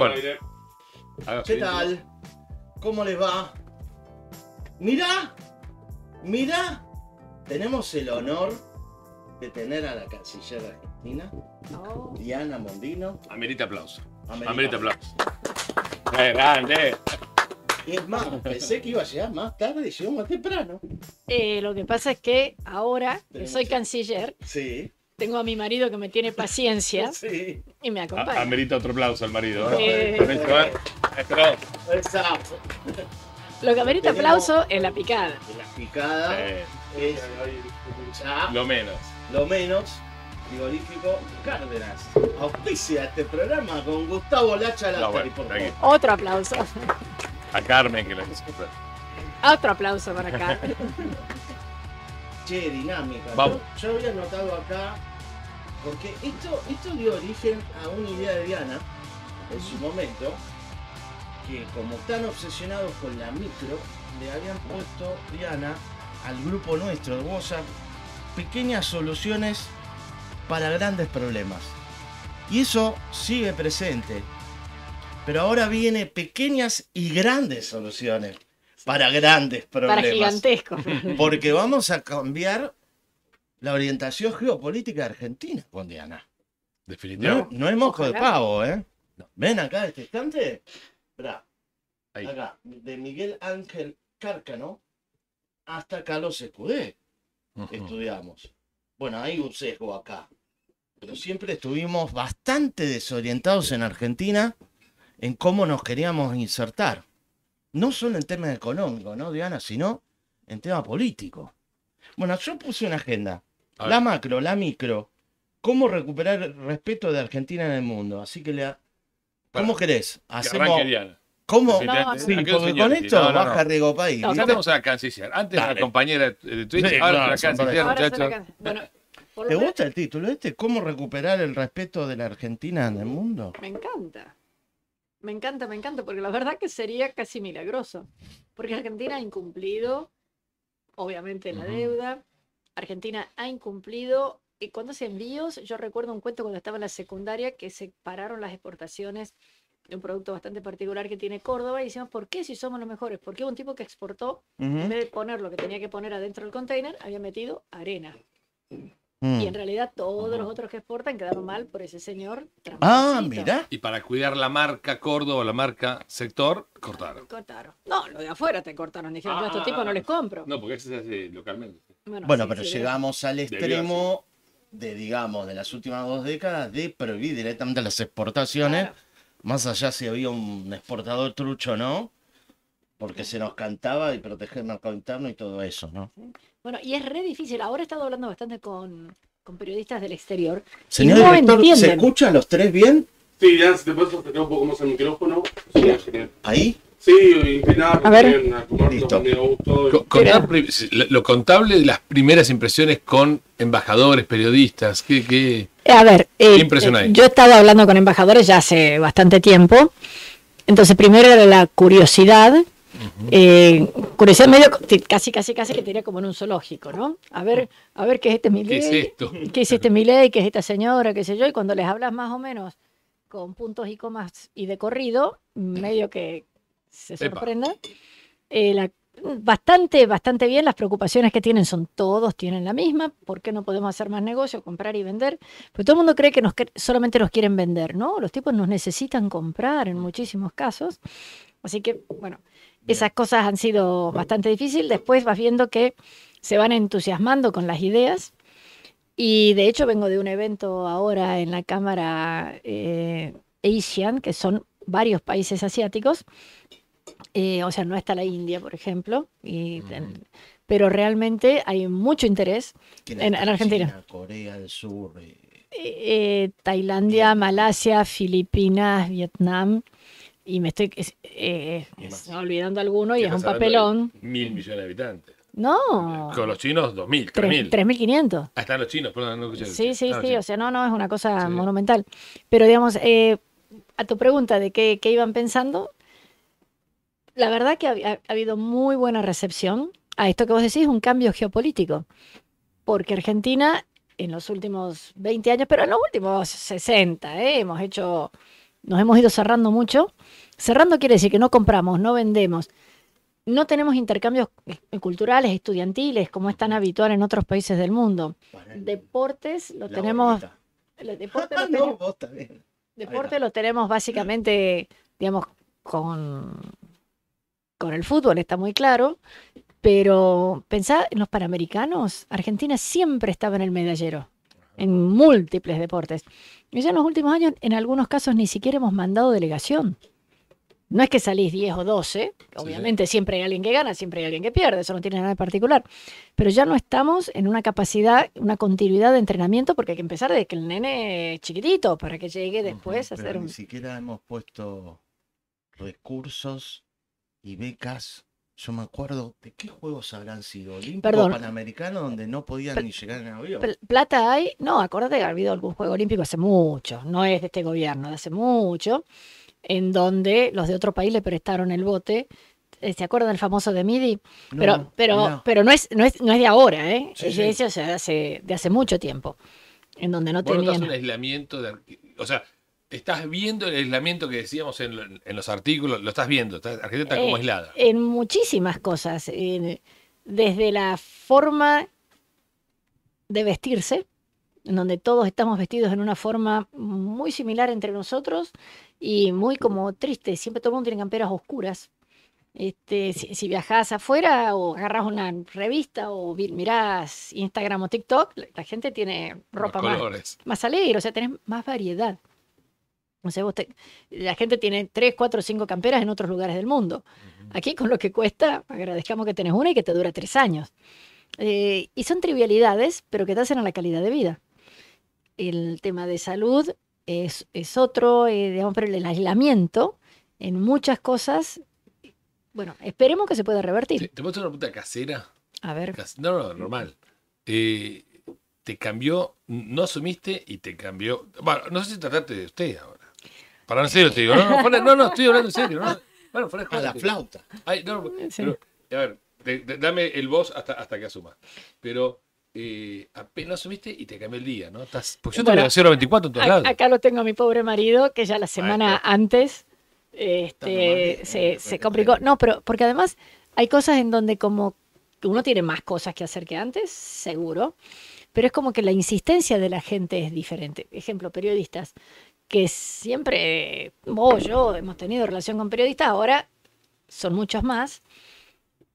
bueno. ¿Qué tal? ¿Cómo les va? Mira, mira, tenemos el honor de tener a la canciller argentina, oh. Diana Mondino. Amerita aplauso. Amerita, aplauso. ¡Qué grande! Y es más, pensé que iba a llegar más tarde y llegó más temprano. Eh, lo que pasa es que ahora, que soy canciller, sí tengo a mi marido que me tiene paciencia y me acompaña. A, otro aplauso al marido. ¿no? Eh, eh. ¿eh? Exacto. Lo que amerita aplauso es la picada. La picada es lo menos. Lo menos. Frigorífico Cárdenas. Auspicia este programa con Gustavo Lacha la Otro aplauso. A Carmen que la disculpe. Otro aplauso para Carmen. che, dinámica. yo había notado acá porque esto, esto dio origen a una idea de Diana en su momento, que como están obsesionados con la micro, le habían puesto Diana al grupo nuestro de WhatsApp pequeñas soluciones para grandes problemas. Y eso sigue presente. Pero ahora viene pequeñas y grandes soluciones para grandes problemas. Para gigantescos. Porque vamos a cambiar la orientación geopolítica argentina con Diana. Definitivamente. No, es mojo de pavo, ¿eh? Ven acá este estante. Acá, de Miguel Ángel Cárcano hasta Carlos Escudé. Estudiamos. Bueno, hay un sesgo acá. Pero siempre estuvimos bastante desorientados en Argentina en cómo nos queríamos insertar. No solo en temas económicos, ¿no, Diana? Sino en tema político. Bueno, yo puse una agenda la macro, la micro. ¿Cómo recuperar el respeto de Argentina en el mundo? Así que la. ¿Cómo crees? Hacemos. ¿Cómo? con esto baja Riego País. a la canciller. Antes compañera de Twitter. ahora la canciller, muchachos. ¿Te gusta el título este? ¿Cómo recuperar el respeto de la Argentina en el mundo? Me encanta. Me encanta, me encanta, porque la verdad que sería casi milagroso. Porque Argentina ha incumplido, obviamente, la deuda, Argentina ha incumplido. Y cuando hace envíos, yo recuerdo un cuento cuando estaba en la secundaria que se pararon las exportaciones de un producto bastante particular que tiene Córdoba y decimos, ¿por qué si somos los mejores? Porque un tipo que exportó, en vez de poner lo que tenía que poner adentro del container, había metido arena. Y en mm. realidad todos los otros que exportan quedaron mal por ese señor. Ah, mira. Y para cuidar la marca Córdoba, la marca sector, cortaron. Cortaron. No, lo de afuera te cortaron. Dijeron, yo a estos tipos no ah. les compro. No, porque eso se hace localmente. Bueno, pero llegamos al extremo de, digamos, de las últimas dos décadas de prohibir directamente las exportaciones, más allá si había un exportador trucho o no, porque se nos cantaba y proteger el mercado interno y todo eso, ¿no? Bueno, y es re difícil. Ahora he estado hablando bastante con, periodistas del exterior. Señor director, ¿se escuchan los tres bien? Sí, ya, si te puedes un poco más el micrófono. Ahí. Sí, a ver. lo contable de las primeras impresiones con embajadores, periodistas, ¿qué, qué, eh, a ver, eh, Yo he estado hablando con embajadores ya hace bastante tiempo. Entonces, primero era la curiosidad. Eh, curiosidad medio casi casi casi que tenía como en un zoológico, ¿no? A ver, a ver qué es este Milei, qué es es este qué es esta señora, qué sé yo, y cuando les hablas más o menos con puntos y comas y de corrido, medio que, se sorprenda. Eh, bastante, bastante bien, las preocupaciones que tienen son todos, tienen la misma, ¿por qué no podemos hacer más negocio, comprar y vender? Porque todo el mundo cree que solamente nos quieren vender, ¿no? Los tipos nos necesitan comprar en muchísimos casos. Así que, bueno, esas cosas han sido bastante difíciles. Después vas viendo que se van entusiasmando con las ideas. Y de hecho vengo de un evento ahora en la Cámara eh, Asian, que son varios países asiáticos, eh, o sea, no está la India, por ejemplo, mm. pero realmente hay mucho interés en, Argentina. Corea del Sur. Eh. Eh, Tailandia, Malasia, Filipinas, Vietnam. Y me estoy olvidando alguno y es un papelón. Mil millones de habitantes. No. Con los chinos, 2.000, 3.000. 3.500. Ah, están los chinos, perdón, no Sí, sí, sí, o sea, no, no, es una cosa monumental. Pero digamos, a tu pregunta de qué, qué iban pensando, la verdad que ha, habido muy buena recepción a esto que vos decís, un cambio geopolítico, porque Argentina en los últimos 20 años, pero en los últimos 60, ¿eh? hemos hecho, nos hemos ido cerrando mucho. Cerrando quiere decir que no compramos, no vendemos, no tenemos intercambios eh, culturales, estudiantiles, como es tan habitual en otros países del mundo. Deportes lo tenemos... deportes lo tenemos, no, Deporte lo tenemos básicamente, digamos, con con el fútbol, está muy claro, pero pensá en los Panamericanos, Argentina siempre estaba en el medallero, en múltiples deportes. Y ya en los últimos años, en algunos casos, ni siquiera hemos mandado delegación. No es que salís 10 o 12, obviamente siempre hay alguien que gana, siempre hay alguien que pierde, eso no tiene nada de particular, pero ya no estamos en una capacidad, una continuidad de entrenamiento porque hay que empezar desde que el nene es chiquitito para que llegue después a hacer Ni siquiera hemos puesto recursos y becas. Yo me acuerdo de qué juegos habrán sido, olímpicos panamericanos, donde no podían ni llegar en avión. plata hay, no, acuérdate ha habido algún juego olímpico hace mucho, no es de este gobierno, de hace mucho, en donde los de otro país le prestaron el bote. Eh, ¿Se acuerdan el famoso de Midi? pero pero, no. pero no es, es, no es de ahora, ¿eh? Sí, es de, hace, de hace mucho tiempo. En donde no tenían. un aislamiento de, o sea, estás viendo el aislamiento que decíamos en, los artículos, lo estás viendo, Argentina está como eh, aislada. En muchísimas cosas, desde la forma de vestirse, en donde todos estamos vestidos en una forma muy similar entre nosotros y muy como triste, siempre todo el mundo tiene camperas oscuras. Este, si, viajas viajás afuera o agarras una revista o mirás Instagram o TikTok, la, gente tiene ropa más, más alegre, o sea, tenés más variedad. No sé, la gente tiene tres, cuatro, cinco camperas en otros lugares del mundo. Aquí con lo que cuesta, agradezcamos que tenés una y que te dura tres años. Eh, y son trivialidades, pero que te hacen a la calidad de vida. El tema de salud es, otro, eh, digamos, pero el aislamiento en muchas cosas, bueno, esperemos que se pueda revertir. ¿Te, una puta casera? A ver. no, no, normal. te cambió, no asumiste y te cambió. Bueno, no sé si tratarte de usted ahora en serio no, no, no, estoy hablando en serio. bueno, A la flauta. a ver, dame el voz hasta, hasta que asuma. Pero eh, apenas asumiste y te cambió el día, ¿no? Estás, pues yo bueno, en todos lados. Acá lo tengo a mi pobre marido, que ya la semana antes este, se, eh, se complicó. No, pero porque además hay cosas en donde como uno tiene más cosas que hacer que antes, seguro, pero es como que la insistencia de la gente es diferente. Ejemplo, periodistas que siempre vos, yo hemos tenido relación con periodistas, ahora son muchos más,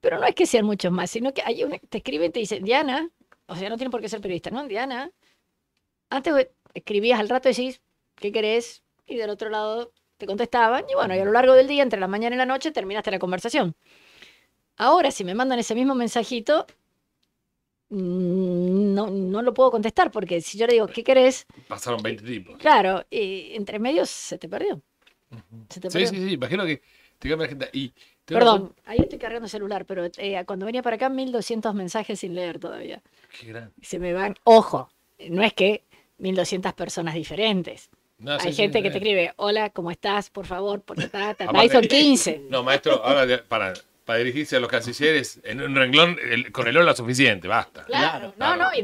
pero no es que sean muchos más, sino que hay una, te escriben y te dicen, Diana, o sea, no tiene por qué ser periodista, ¿no? Diana, antes escribías al rato decís, ¿qué querés? Y del otro lado te contestaban, y bueno, y a lo largo del día, entre la mañana y la noche, terminaste la conversación. Ahora, si me mandan ese mismo mensajito, Mm, no, no lo puedo contestar porque si yo le digo, ¿qué querés? Pasaron 20 eh, tipos. Claro, y entre medios se te perdió. sí, sí, sí, imagino que te Perdón, ahí estoy cargando celular, pero eh, cuando venía para acá 1200 mensajes sin leer todavía. Qué grande. Se me van, ojo, no es que 1200 personas diferentes. Hay gente que te escribe, hola, ¿cómo estás? Por favor, por qué estás? Ahí son 15. No, maestro, ahora para, para dirigirse a los cancilleres en un renglón con el hola suficiente, basta. Claro, no, no, y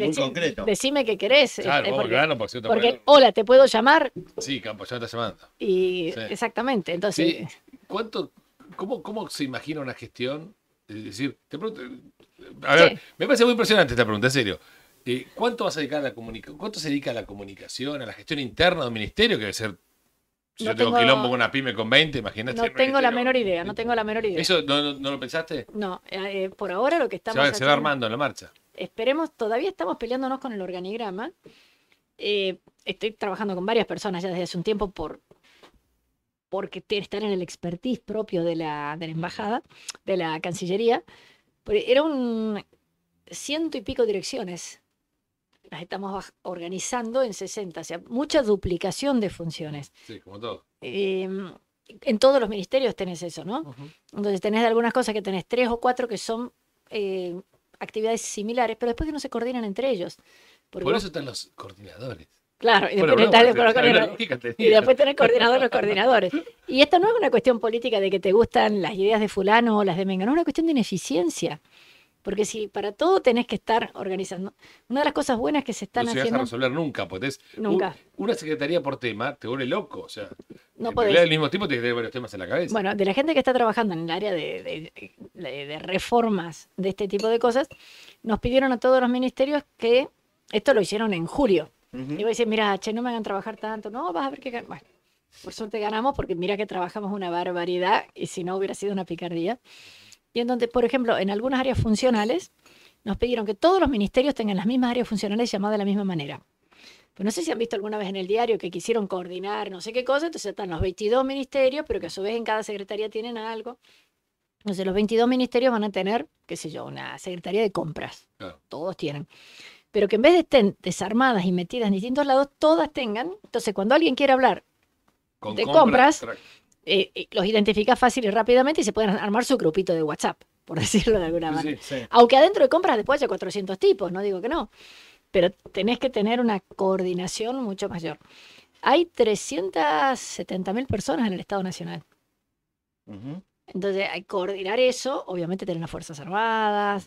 decime qué querés. Eh, claro, eh, porque, hola, ¿te puedo llamar? Sí, Campo, ya me estás llamando. Y exactamente, entonces... ¿Cuánto, cómo, se imagina una gestión? Es decir, te pregunto, a ver, me parece muy impresionante esta pregunta, en serio. Eh, ¿Cuánto vas a dedicar a la comunicación? ¿Cuánto se dedica a la comunicación, a la gestión interna del ministerio, que debe ser si yo tengo, quilombo con una pyme con 20, imagínate. No tengo la menor idea, no tengo la menor idea. ¿Eso no, lo pensaste? No, eh, eh, por ahora lo que estamos. Se va, armando en la marcha. Esperemos, todavía estamos peleándonos con el organigrama. Eh, estoy trabajando con varias personas ya desde hace un tiempo por porque estar en el expertise propio de la, de la embajada, de la Cancillería. Era un ciento y pico direcciones las estamos organizando en 60, o sea, mucha duplicación de funciones. Sí, como todo. Em, en todos los ministerios tenés eso, ¿no? Donde Entonces tenés algunas cosas que tenés tres o cuatro que son eh, actividades similares, pero después que no se coordinan entre ellos. Por eso están los coordinadores. Claro, y después, están tenés, coordinadores. los coordinadores. Y esto no es una cuestión política de que te gustan las ideas de fulano o las de Mengano, es una cuestión de ineficiencia. Porque si para todo tenés que estar organizando. Una de las cosas buenas que se están haciendo. No vas a resolver nunca, porque es nunca. una secretaría por tema te vuelve loco. O sea, no podés. al mismo tiempo tienes varios temas en la cabeza. Bueno, de la gente que está trabajando en el área de, reformas de este tipo de cosas, nos pidieron a todos los ministerios que esto lo hicieron en julio. Y vos a decir, mira, che, no me hagan trabajar tanto. No, vas a ver que. Bueno, por suerte ganamos, porque mira que trabajamos una barbaridad y si no hubiera sido una picardía y en donde, por ejemplo, en algunas áreas funcionales, nos pidieron que todos los ministerios tengan las mismas áreas funcionales llamadas de la misma manera. Pues no sé si han visto alguna vez en el diario que quisieron coordinar no sé qué cosa, entonces están los 22 ministerios, pero que a su vez en cada secretaría tienen algo. Entonces los 22 ministerios van a tener, qué sé yo, una secretaría de compras. Todos tienen. Pero que en vez de estén desarmadas y metidas en distintos lados, todas tengan. Entonces cuando alguien quiere hablar de compras eh, eh, los identificás fácil y rápidamente y se pueden armar su grupito de WhatsApp, por decirlo de alguna manera. Aunque adentro de compras después haya 400 tipos, no digo que no, pero tenés que tener una coordinación mucho mayor. Hay 370.000 personas en el Estado Nacional. Entonces, hay coordinar eso, obviamente tener las Fuerzas Armadas,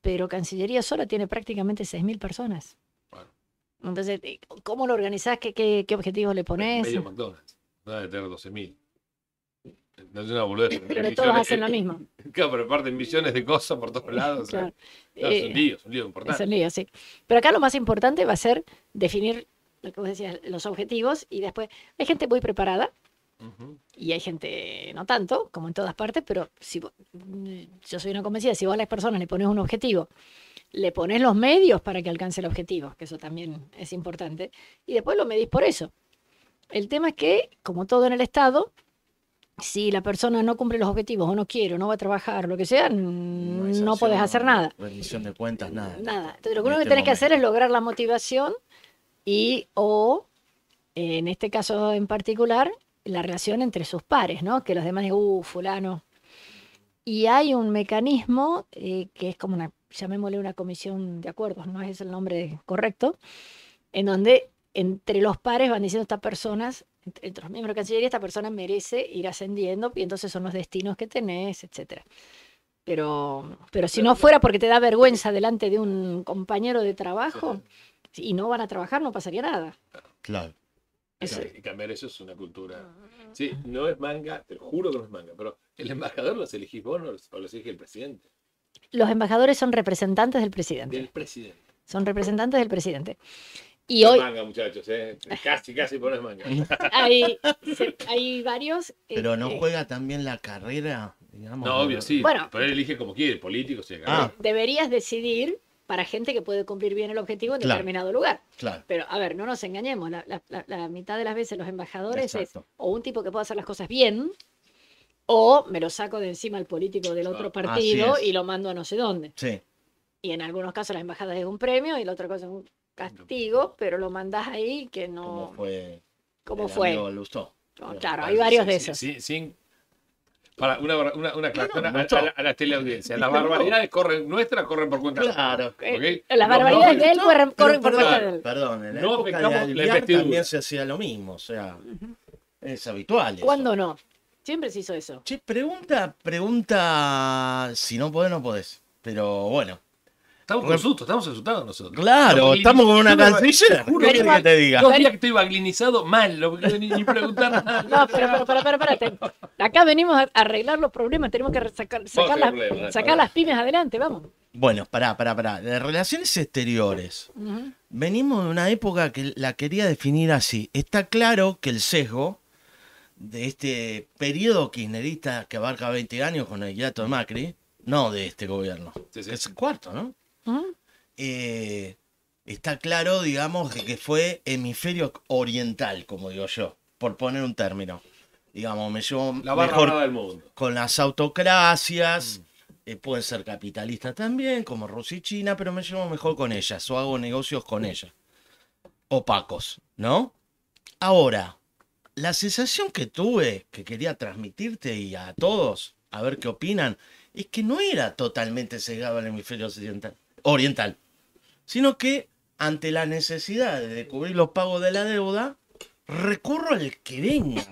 pero Cancillería solo tiene prácticamente 6.000 personas. Entonces, eh, ¿cómo lo organizás? ¿Qué, objetivos le pones? Medio McDonald's, debe tener 12.000 no Pero todos hacen lo mismo. Claro, pero parten misiones de cosas por todos lados. Claro. es un eh, lío, es un lío importante. Es un lío, sí. Pero acá lo más importante va a ser definir lo que vos decías, los objetivos y después hay gente muy preparada y hay gente no tanto, como en todas partes, pero si yo soy una convencida, si vos a las personas le pones un objetivo, le pones los medios para que alcance el objetivo, que eso también es importante, y después lo medís por eso. El tema es que, como todo en el Estado, si la persona no cumple los objetivos o no quiere, o no va a trabajar, lo que sea, no, puedes podés hacer nada. Rendición de cuentas, nada. Nada. lo único que este tienes que hacer es lograr la motivación y o, en este caso en particular, la relación entre sus pares, ¿no? Que los demás digan, uh, fulano. Y hay un mecanismo eh, que es como una, llamémosle una comisión de acuerdos, no es el nombre correcto, en donde entre los pares van diciendo estas personas entre los miembros de Cancillería, esta persona merece ir ascendiendo y entonces son los destinos que tenés, etc Pero, pero si no fuera porque te da vergüenza delante de un compañero de trabajo y no van a trabajar, no pasaría nada. Claro. Y cambiar eso es una cultura. Sí, no es manga, te juro que no es manga, pero el embajador los elegís vos o los elige el presidente. Los embajadores son representantes del presidente. Del presidente. Son representantes del presidente. Y hoy... manga, muchachos, eh. casi, casi, por Hay, varios. Pero no este, juega también la carrera, digamos. No, obvio, sí. pero él elige como quiere, político, si ah. Deberías decidir para gente que puede cumplir bien el objetivo en determinado lugar. Claro. Pero, a ver, no nos engañemos. La, mitad de las veces los embajadores es o un tipo que puede hacer las cosas bien, o me lo saco de encima al político del otro ah, partido y lo mando a no sé dónde. Sí. Y en algunos casos las embajada es un premio y la otra cosa es un castigo, pero lo mandás ahí que no. ¿Cómo fue? ¿Cómo fue? claro, hay varios de esos. para una, una, una a, la teleaudiencia. Las barbaridades corren, nuestras corren por cuenta Claro. ¿Okay? Eh, las barbaridades de él corren, por cuenta de él. Perdón, en la no época de también se hacía lo mismo. O sea, es habitual. ¿Cuándo no? Siempre se hizo eso. Che, pregunta, pregunta. Si no podés, no podés. Pero bueno, Estamos con susto, estamos asustados nosotros. Claro, estamos con una canciller. Juro que te diga. Dos días que estoy baglinizado mal, no ni, preguntar nada. No, pero para, pero, para, Acá venimos a arreglar los problemas, tenemos que sacar, sacar, las, pymes adelante, vamos. Bueno, pará, pará, pará. De relaciones exteriores. Venimos de una época que la quería definir así. Está claro que el sesgo de este periodo kirchnerista que abarca 20 años con el guiato de Macri, no de este gobierno, es el cuarto, ¿no? Eh, está claro, digamos, que fue hemisferio oriental, como digo yo, por poner un término. Digamos, me llevo mejor con las autocracias, eh, pueden ser capitalistas también, como Rusia y China, pero me llevo mejor con ellas o hago negocios con ellas. Opacos, ¿no? Ahora, la sensación que tuve, que quería transmitirte y a todos, a ver qué opinan, es que no era totalmente cegado el hemisferio occidental oriental, sino que ante la necesidad de cubrir los pagos de la deuda, recurro al que venga,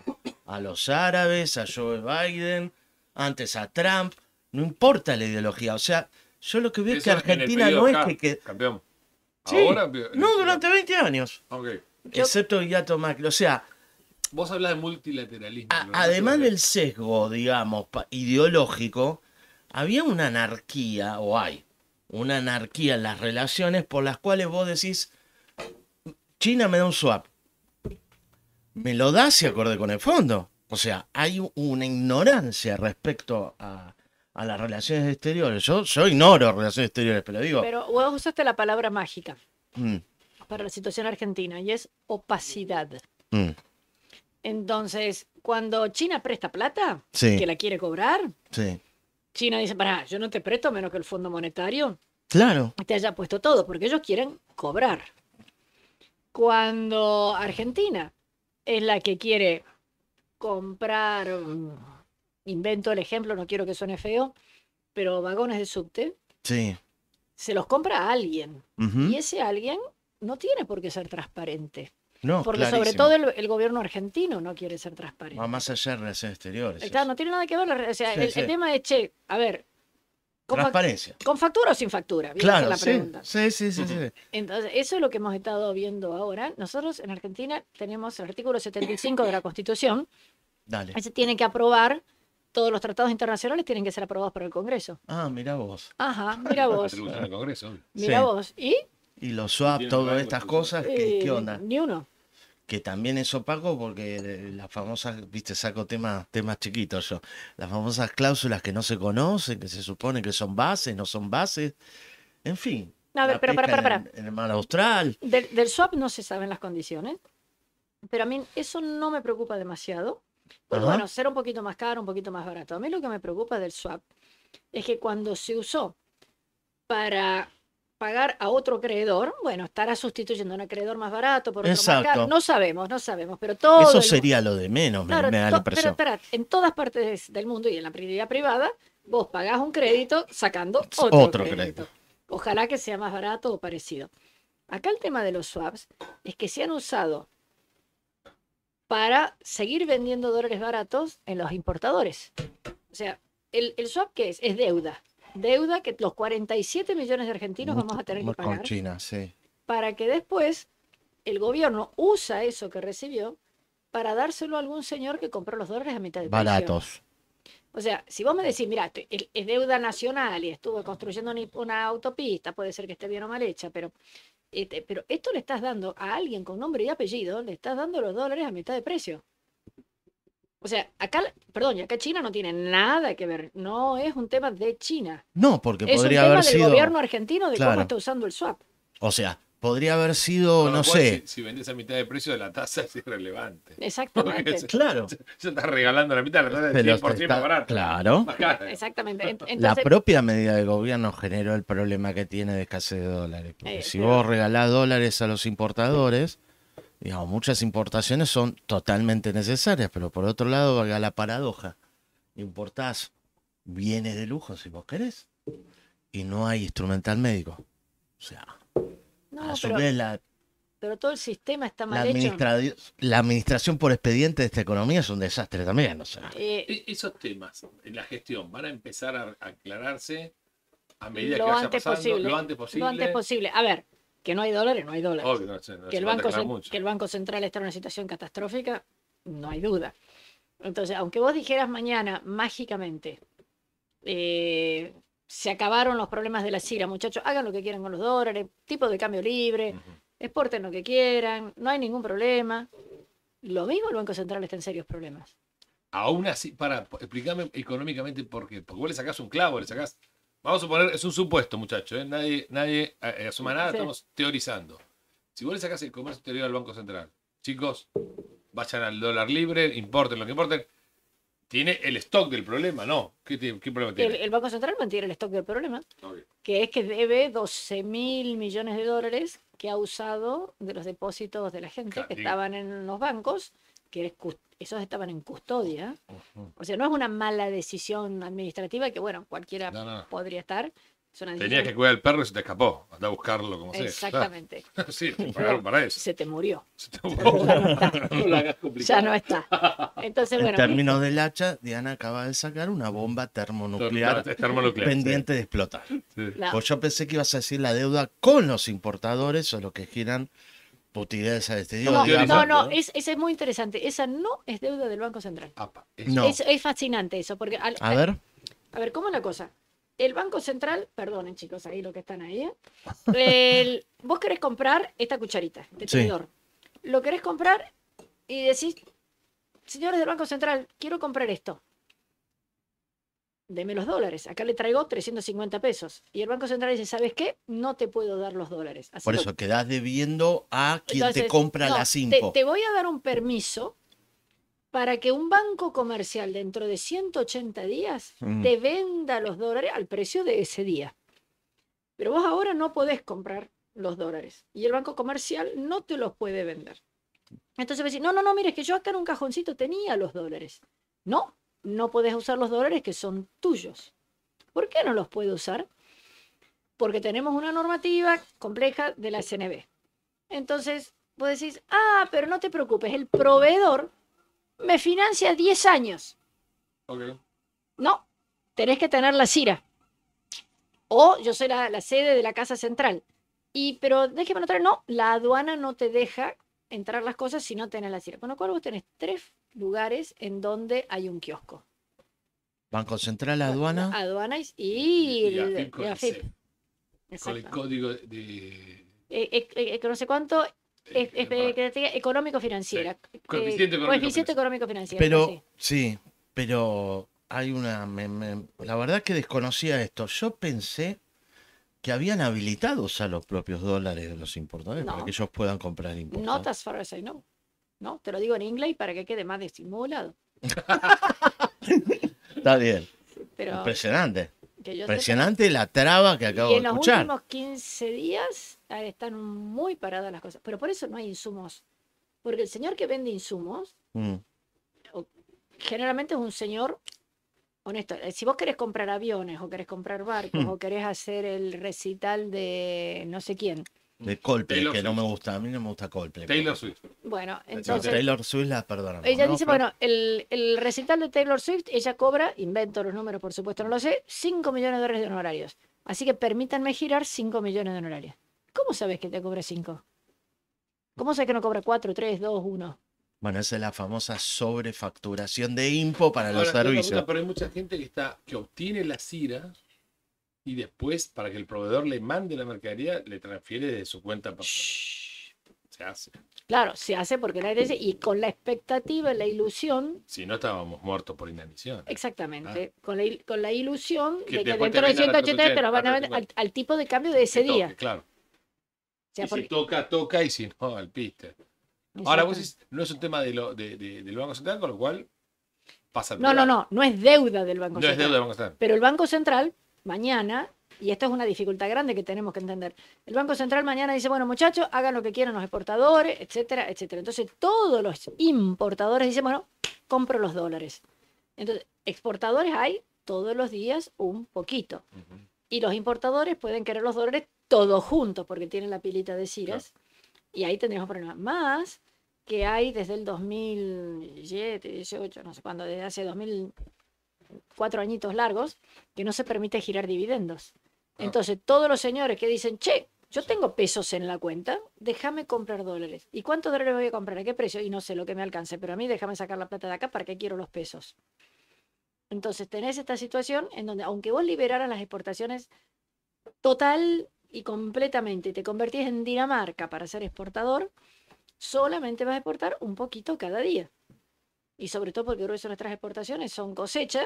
a los árabes, a Joe Biden, antes a Trump, no importa la ideología, o sea, yo lo que veo es que Argentina no es que... que... Campeón. Sí, Ahora, no, eh, durante 20 años. Okay. Excepto Guiato Macri. O sea, Vos hablas de multilateralismo. Además del sesgo, digamos, ideológico, había una anarquía, o hay, una anarquía en las relaciones por las cuales vos decís, China me da un swap. Me lo da si acorde con el fondo. O sea, hay una ignorancia respecto a, a las relaciones exteriores. Yo, yo ignoro relaciones exteriores, pero digo. Pero vos usaste la palabra mágica mm. para la situación argentina y es opacidad. Mm. Entonces, cuando China presta plata, que la quiere cobrar, sí. China dice, para, yo no te presto menos que el Fondo Monetario claro. te haya puesto todo, porque ellos quieren cobrar. Cuando Argentina es la que quiere comprar, mm, invento el ejemplo, no quiero que suene feo, pero vagones de subte, sí. se los compra a alguien. Y ese alguien no tiene por qué ser transparente. Porque sobre todo el, gobierno argentino no quiere ser transparente. más allá de relaciones exteriores. no tiene nada que ver. el, tema es, che, a ver. Con Transparencia. ¿Con factura o sin factura? Claro, sí, sí, sí, Entonces, eso es lo que hemos estado viendo ahora. Nosotros en Argentina tenemos el artículo 75 de la Constitución. Dale. Ese tiene que aprobar todos los tratados internacionales tienen que ser aprobados por el Congreso. Ah, mira vos. Ajá, mira vos. Mira vos. ¿Y? y los swaps, todas estas cosas, ¿qué, eh, onda? Ni uno que también eso pago porque eh, las famosas, viste, saco temas, temas chiquitos yo, las famosas cláusulas que no se conocen, que se supone que son bases, no son bases, en fin. A ver, pero para, para, para. En, el mar austral. Del, swap no se saben las condiciones, pero a mí eso no me preocupa demasiado. bueno, ser un poquito más caro, un poquito más barato. A mí lo que me preocupa del swap es que cuando se usó para pagar a otro acreedor, bueno, estará sustituyendo a un acreedor más barato por otro No sabemos, no sabemos, pero todo. Eso sería lo de menos, me, da la impresión. Pero espera, en todas partes del mundo y en la prioridad privada, vos pagás un crédito sacando otro, crédito. Ojalá que sea más barato o parecido. Acá el tema de los swaps es que se han usado para seguir vendiendo dólares baratos en los importadores. O sea, el, swap ¿qué es es deuda deuda que los 47 millones de argentinos vamos a tener que pagar. Con China, sí. Para que después el gobierno usa eso que recibió para dárselo a algún señor que compró los dólares a mitad de precio. Baratos. O sea, si vos me decís, mira, es deuda nacional y estuvo construyendo una autopista, puede ser que esté bien o mal hecha, pero, este, pero esto le estás dando a alguien con nombre y apellido, le estás dando los dólares a mitad de precio. O sea, acá, perdón, y acá China no tiene nada que ver. No es un tema de China. No, porque podría haber del sido. gobierno argentino de cómo está usando el swap. O sea, podría haber sido, no sé. Si, vendes a mitad de precio de la tasa es irrelevante. Exactamente. claro. Se, está regalando la mitad de la tasa de 100% está, barato. Claro. Exactamente. la propia medida del gobierno generó el problema que tiene de escasez de dólares. Porque eh, si vos regalás dólares a los importadores, digamos, muchas importaciones son totalmente necesarias, pero por otro lado, valga la paradoja, importás bienes de lujo si vos querés y no hay instrumental médico. O sea, a pero, todo el sistema está mal la hecho. La administración por expediente de esta economía es un desastre también, no sea. Eh, e-, esos temas en la gestión van a empezar a aclararse a medida que vaya pasando, lo antes posible. Lo antes posible. A ver, que no hay dólares, no hay dólares. que, el banco, el Banco Central está en una situación catastrófica, no hay duda. Entonces, aunque vos dijeras mañana, mágicamente, eh, se acabaron los problemas de la CIRA, muchachos, hagan lo que quieran con los dólares, tipo de cambio libre, exporten lo que quieran, no hay ningún problema. Lo mismo el Banco Central está en serios problemas. Aún así, para, explícame económicamente por qué. Porque vos le sacás un clavo, le sacás Vamos a poner, es un supuesto, muchachos, ¿eh? nadie, nadie eh, eh, asuma nada, estamos teorizando. Si vos le sacás el comercio exterior al Banco Central, chicos, vayan al dólar libre, importen lo que importen. Tiene el stock del problema, ¿no? ¿Qué, problema tiene? El, Banco Central mantiene el stock del problema, que es que debe 12 mil millones de dólares que ha usado de los depósitos de la gente que estaban en los bancos que esos estaban en custodia. O sea, no es una mala decisión administrativa que, bueno, cualquiera podría estar. Tenías que cuidar al perro y se te escapó. Anda a buscarlo como sea. Exactamente. sí, pagaron Se te murió. Se ya, no está. Entonces, en términos del hacha, Diana acaba de sacar una bomba termonuclear, pendiente de explotar. Pues yo pensé que ibas a decir la deuda con los importadores o los que giran putidez este no, no, no, es, esa es muy interesante. Esa no es deuda del Banco Central. es, es, fascinante eso, porque... a ver. A ver, ¿cómo es la cosa? El Banco Central, perdonen chicos, ahí lo que están ahí, ¿eh? vos querés comprar esta cucharita de tenedor. Lo querés comprar y decís, señores del Banco Central, quiero comprar esto deme los dólares, acá le traigo 350 pesos. Y el Banco Central dice, ¿sabes qué? No te puedo dar los dólares. Por eso, quedás debiendo a quien te compra las la 5. Te, voy a dar un permiso para que un banco comercial dentro de 180 días mm. te venda los dólares al precio de ese día. Pero vos ahora no podés comprar los dólares y el banco comercial no te los puede vender. Entonces a decir, no, no, no, mire, es que yo acá en un cajoncito tenía los dólares. No, no podés usar los dólares que son tuyos. ¿Por qué no los puede usar? Porque tenemos una normativa compleja de la SNB. Entonces, vos decís, ah, pero no te preocupes, el proveedor me financia 10 años. Ok. No, tenés que tener la CIRA. O yo soy la, sede de la Casa Central. Y, pero déjeme notar, no, la aduana no te deja entrar las cosas si no tenés la CIRA. Con lo cual vos tenés tres lugares en donde hay un kiosco. Banco Central, aduana. Aduana y, Con el código de... Eh, eh, eh, no sé cuánto, económico-financiera. Coeficiente económico financiera pero, sí. pero hay una... la verdad que desconocía esto. Yo pensé que habían habilitado a los propios dólares de los importadores para que ellos puedan comprar importados. No, as far ¿no? Te lo digo en inglés para que quede más disimulado. Está bien. Impresionante. Impresionante la traba que acabo de escuchar. En los últimos 15 días están muy paradas las cosas. Pero por eso no hay insumos. Porque el señor que vende insumos mm. generalmente es un señor honesto. Eh, si vos querés comprar aviones o querés comprar barcos mm. o querés hacer el recital de no sé quién, de Coldplay, que no me gusta. A mí no me gusta Coldplay. Taylor Swift. Bueno, entonces. Taylor Swift la perdonamos. Ella dice, bueno, el, el recital de Taylor Swift, ella cobra, invento los números, por supuesto, no lo sé, 5 millones de dólares de honorarios. Así que permítanme girar 5 millones de honorarios. ¿Cómo sabes que te cobra 5? ¿Cómo sabes que no cobra 4, 3, 2, 1? Bueno, esa es la famosa sobrefacturación de IMPO para los servicios. Pero hay mucha gente que está que obtiene la CIRA y después, para que el proveedor le mande la mercadería, le transfiere de su cuenta personal. Se hace. Claro, se hace porque nadie dice, y con la expectativa, la ilusión. Si no estábamos muertos por inanición. Exactamente, ah. con, la, ilusión de que dentro de 180 te van a vender al, tipo de cambio de ese día. Claro. Si toca, toca, y si no, al piste. Ahora, vos no es un tema lo, del Banco Central, con lo cual pasa. No, no, no, no es deuda del Banco Central. No es deuda del Banco Central. Pero el Banco Central mañana, y esto es una dificultad grande que tenemos que entender, el Banco Central mañana dice, bueno muchachos, hagan lo que quieran los exportadores, etcétera, etcétera. Entonces todos los importadores dicen, bueno, compro los dólares. Entonces, exportadores hay todos los días un poquito. Y los importadores pueden querer los dólares todos juntos porque tienen la pilita de Ciras. Y ahí tendríamos problemas. Más que hay desde el 2007, 18, no sé cuándo, desde hace 2000 cuatro añitos largos, que no se permite girar dividendos. Ah. Entonces, todos los señores que dicen, che, yo tengo pesos en la cuenta, déjame comprar dólares. ¿Y cuántos dólares voy a comprar? ¿A qué precio? Y no sé lo que me alcance, pero a mí déjame sacar la plata de acá para qué quiero los pesos. Entonces tenés esta situación en donde aunque vos liberaras las exportaciones total y completamente, te convertís en Dinamarca para ser exportador, solamente vas a exportar un poquito cada día y sobre todo porque nuestras exportaciones son cosecha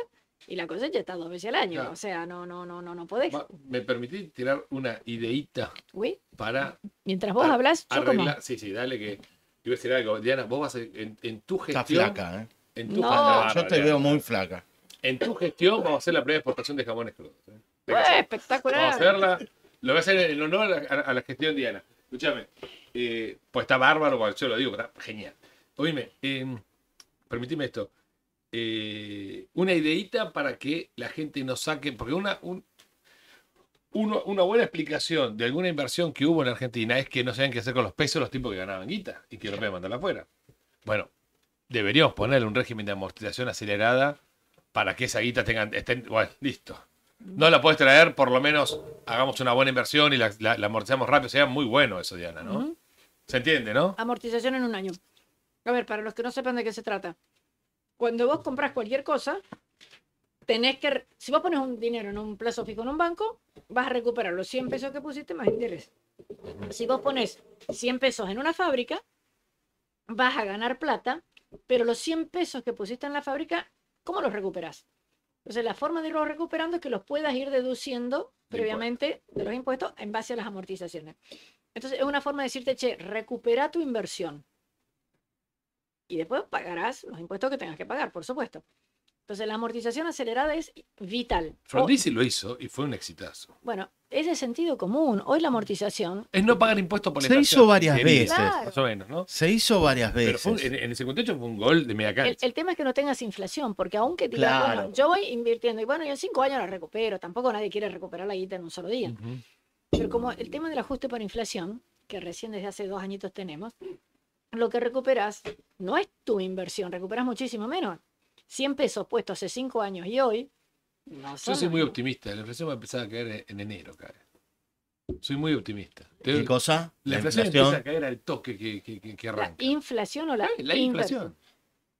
y la cosecha está dos veces al año. O sea, no, no, no, no, no podés. ¿Me permitís tirar una ideita? ¿Uy? Para. Mientras vos hablas, yo como... Sí, sí, dale que. Yo a decir algo. Diana, vos vas a, en, tu gestión. Está flaca, ¿eh? En tu no. yo te veo muy flaca. En tu gestión vamos a hacer la primera exportación de jamones crudos. ¿eh? ¡Eh, espectacular. Vamos a hacerla. Lo voy a hacer en honor a, la gestión Diana. Escúchame. Eh, pues está bárbaro, yo lo digo, está Genial. Oíme, em, permitime esto, eh, una ideita para que la gente nos saque, porque una, una buena explicación de alguna inversión que hubo en Argentina es que no sabían qué hacer con los pesos los tipos que ganaban guita y que los podían mandar afuera. Bueno, deberíamos ponerle un régimen de amortización acelerada para que esa guita tengan, estén, bueno, listo. No la puedes traer, por lo menos hagamos una buena inversión y la, amortizamos rápido. Sería muy bueno eso, Diana, ¿no? ¿Se entiende, no? Amortización en un año. A ver, para los que no sepan de qué se trata. Cuando vos compras cualquier cosa, tenés que, si vos pones un dinero en un plazo fijo en un banco, vas a recuperar los 100 pesos que pusiste más interés. Si vos pones 100 pesos en una fábrica, vas a ganar plata, pero los 100 pesos que pusiste en la fábrica, ¿cómo los recuperás? Entonces, la forma de irlos recuperando es que los puedas ir deduciendo previamente de los impuestos en base a las amortizaciones. Entonces, es una forma de decirte, che, recupera tu inversión y después pagarás los impuestos que tengas que pagar, por supuesto. Entonces la amortización acelerada es vital. Frondizi lo hizo y fue un exitazo. Bueno, es de sentido común. Hoy la amortización... Es no pagar impuestos por la Se hizo varias veces. Más o menos, ¿no? Se hizo varias veces. Pero en, en, el 58 fue un gol de media cancha. El, tema es que no tengas inflación, porque aunque digas, claro. yo voy invirtiendo y bueno, yo en cinco años la recupero, tampoco nadie quiere recuperar la guita en un solo día. Pero como el tema del ajuste por inflación, que recién desde hace dos añitos tenemos, lo que recuperas no es tu inversión, recuperas muchísimo menos. 100 pesos puestos hace 5 años y hoy. No sé Yo soy muy optimista, la inflación va a empezar a caer en enero, Soy muy optimista. ¿Qué cosa? La, inflación, empieza a caer al toque que, arranca. ¿La inflación o la, eh, eh, inflación?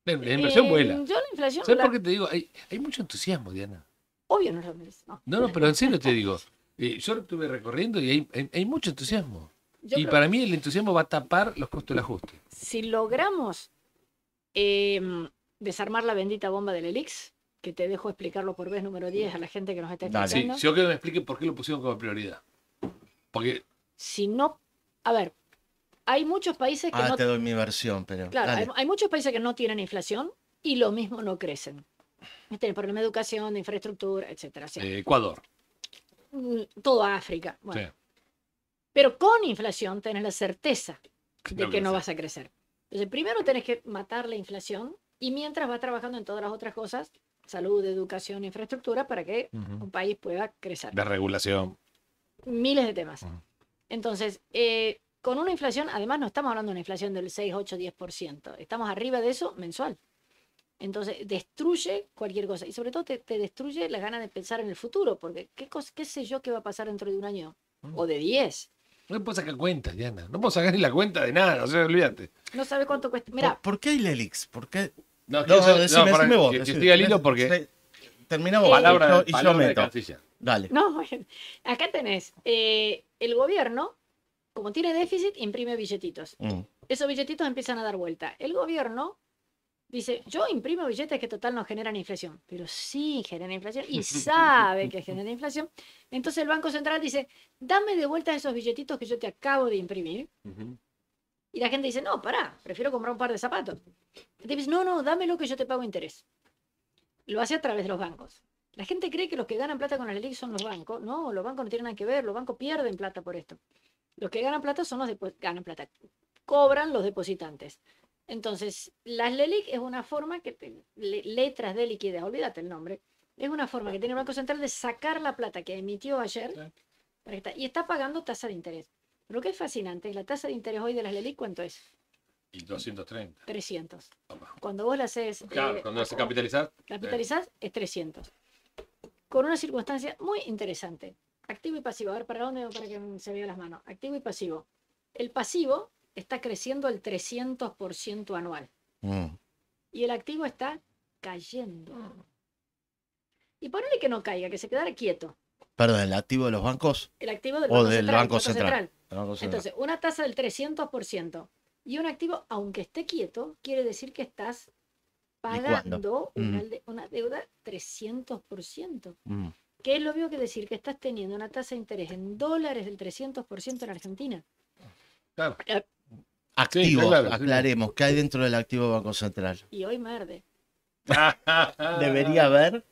vuela. Yo la inflación ¿Sabes por qué te digo? Hay, hay mucho entusiasmo, Diana. Obvio no lo merece. No. no, pero en serio te digo. Eh, yo estuve recorriendo y hay, hay mucho entusiasmo y para mí el entusiasmo va a tapar los costos del ajuste. Si logramos em, desarmar la bendita bomba del Elix, que te dejo explicarlo por vez número 10 a la gente que nos está escuchando. Sí, yo quiero que me explique por qué lo pusieron como prioridad. Porque... Si no... A ver, hay muchos países que... Ah, te doy mi versión, pero... Claro, hay, muchos países que no tienen inflación y lo mismo no crecen. Este, el problema de educación, de infraestructura, etc. Eh, Ecuador. Mm, todo África. Sí pero con inflación tenés la certeza de que no vas a crecer. Entonces, primero tenés que matar la inflación y mientras vas trabajando en todas las otras cosas, salud, educación, infraestructura, para que un país pueda crecer. La regulación. Miles de temas. Entonces, eh, con una inflación, además no estamos hablando de una inflación del 6, 8, 10%, estamos arriba de eso mensual. Entonces, destruye cualquier cosa y sobre todo te, destruye las ganas de pensar en el futuro, porque ¿qué, qué sé yo qué va a pasar dentro de un año o de 10. No puedo sacar cuenta, Diana. No puedo sacar ni la cuenta de nada, o sea, olvídate. No sabe cuánto cuesta. Mira. ¿Por, qué hay Lelix? ¿Por qué? No, no, decime, decime, decime estoy al hilo porque. Terminamos eh, palabra, y yo, meto. Dale. No, acá tenés. Eh, el gobierno, como tiene déficit, imprime billetitos. Mm. Esos billetitos empiezan a dar vuelta. El gobierno dice, yo imprimo billetes que total no generan inflación, pero sí generan inflación y sabe que genera inflación. Entonces el Banco Central dice, dame de vuelta esos billetitos que yo te acabo de imprimir. Y la gente dice, no, pará, prefiero comprar un par de zapatos. no, no, dame lo que yo te pago interés. Lo hace a través de los bancos. La gente cree que los que ganan plata con el elixir son los bancos. No, los bancos no tienen nada que ver, los bancos pierden plata por esto. Los que ganan plata son los ganan plata, cobran los depositantes. Entonces, las LELIC es una forma que, letras de liquidez, olvídate el nombre, es una forma que tiene el Banco Central de sacar la plata que emitió ayer y está pagando tasa de interés. Lo que es fascinante es la tasa de interés hoy de las LELIC, ¿cuánto es? 230. 300. Cuando vos la haces... Claro, eh, cuando la haces eh, capitalizar... Eh. Capitalizás es 300. Con una circunstancia muy interesante. Activo y pasivo. A ver, ¿para dónde? Para que se vean las manos. Activo y pasivo. El pasivo está creciendo el 300% anual. Mm. Y el activo está cayendo. Mm. Y ponele que no caiga, que se quedara quieto. Perdón, ¿el activo de los bancos? El activo del o Banco Central. Banco, Entonces, una tasa del 300% y un activo, aunque esté quieto, quiere decir que estás pagando una, mm. deuda una, deuda 300%. Que es lo mismo que decir que estás teniendo una tasa de interés en dólares del 300% en Argentina. Claro. Eh, Activos, aclaremos, ¿qué hay dentro del activo Banco Central? Y hoy merde. debería haber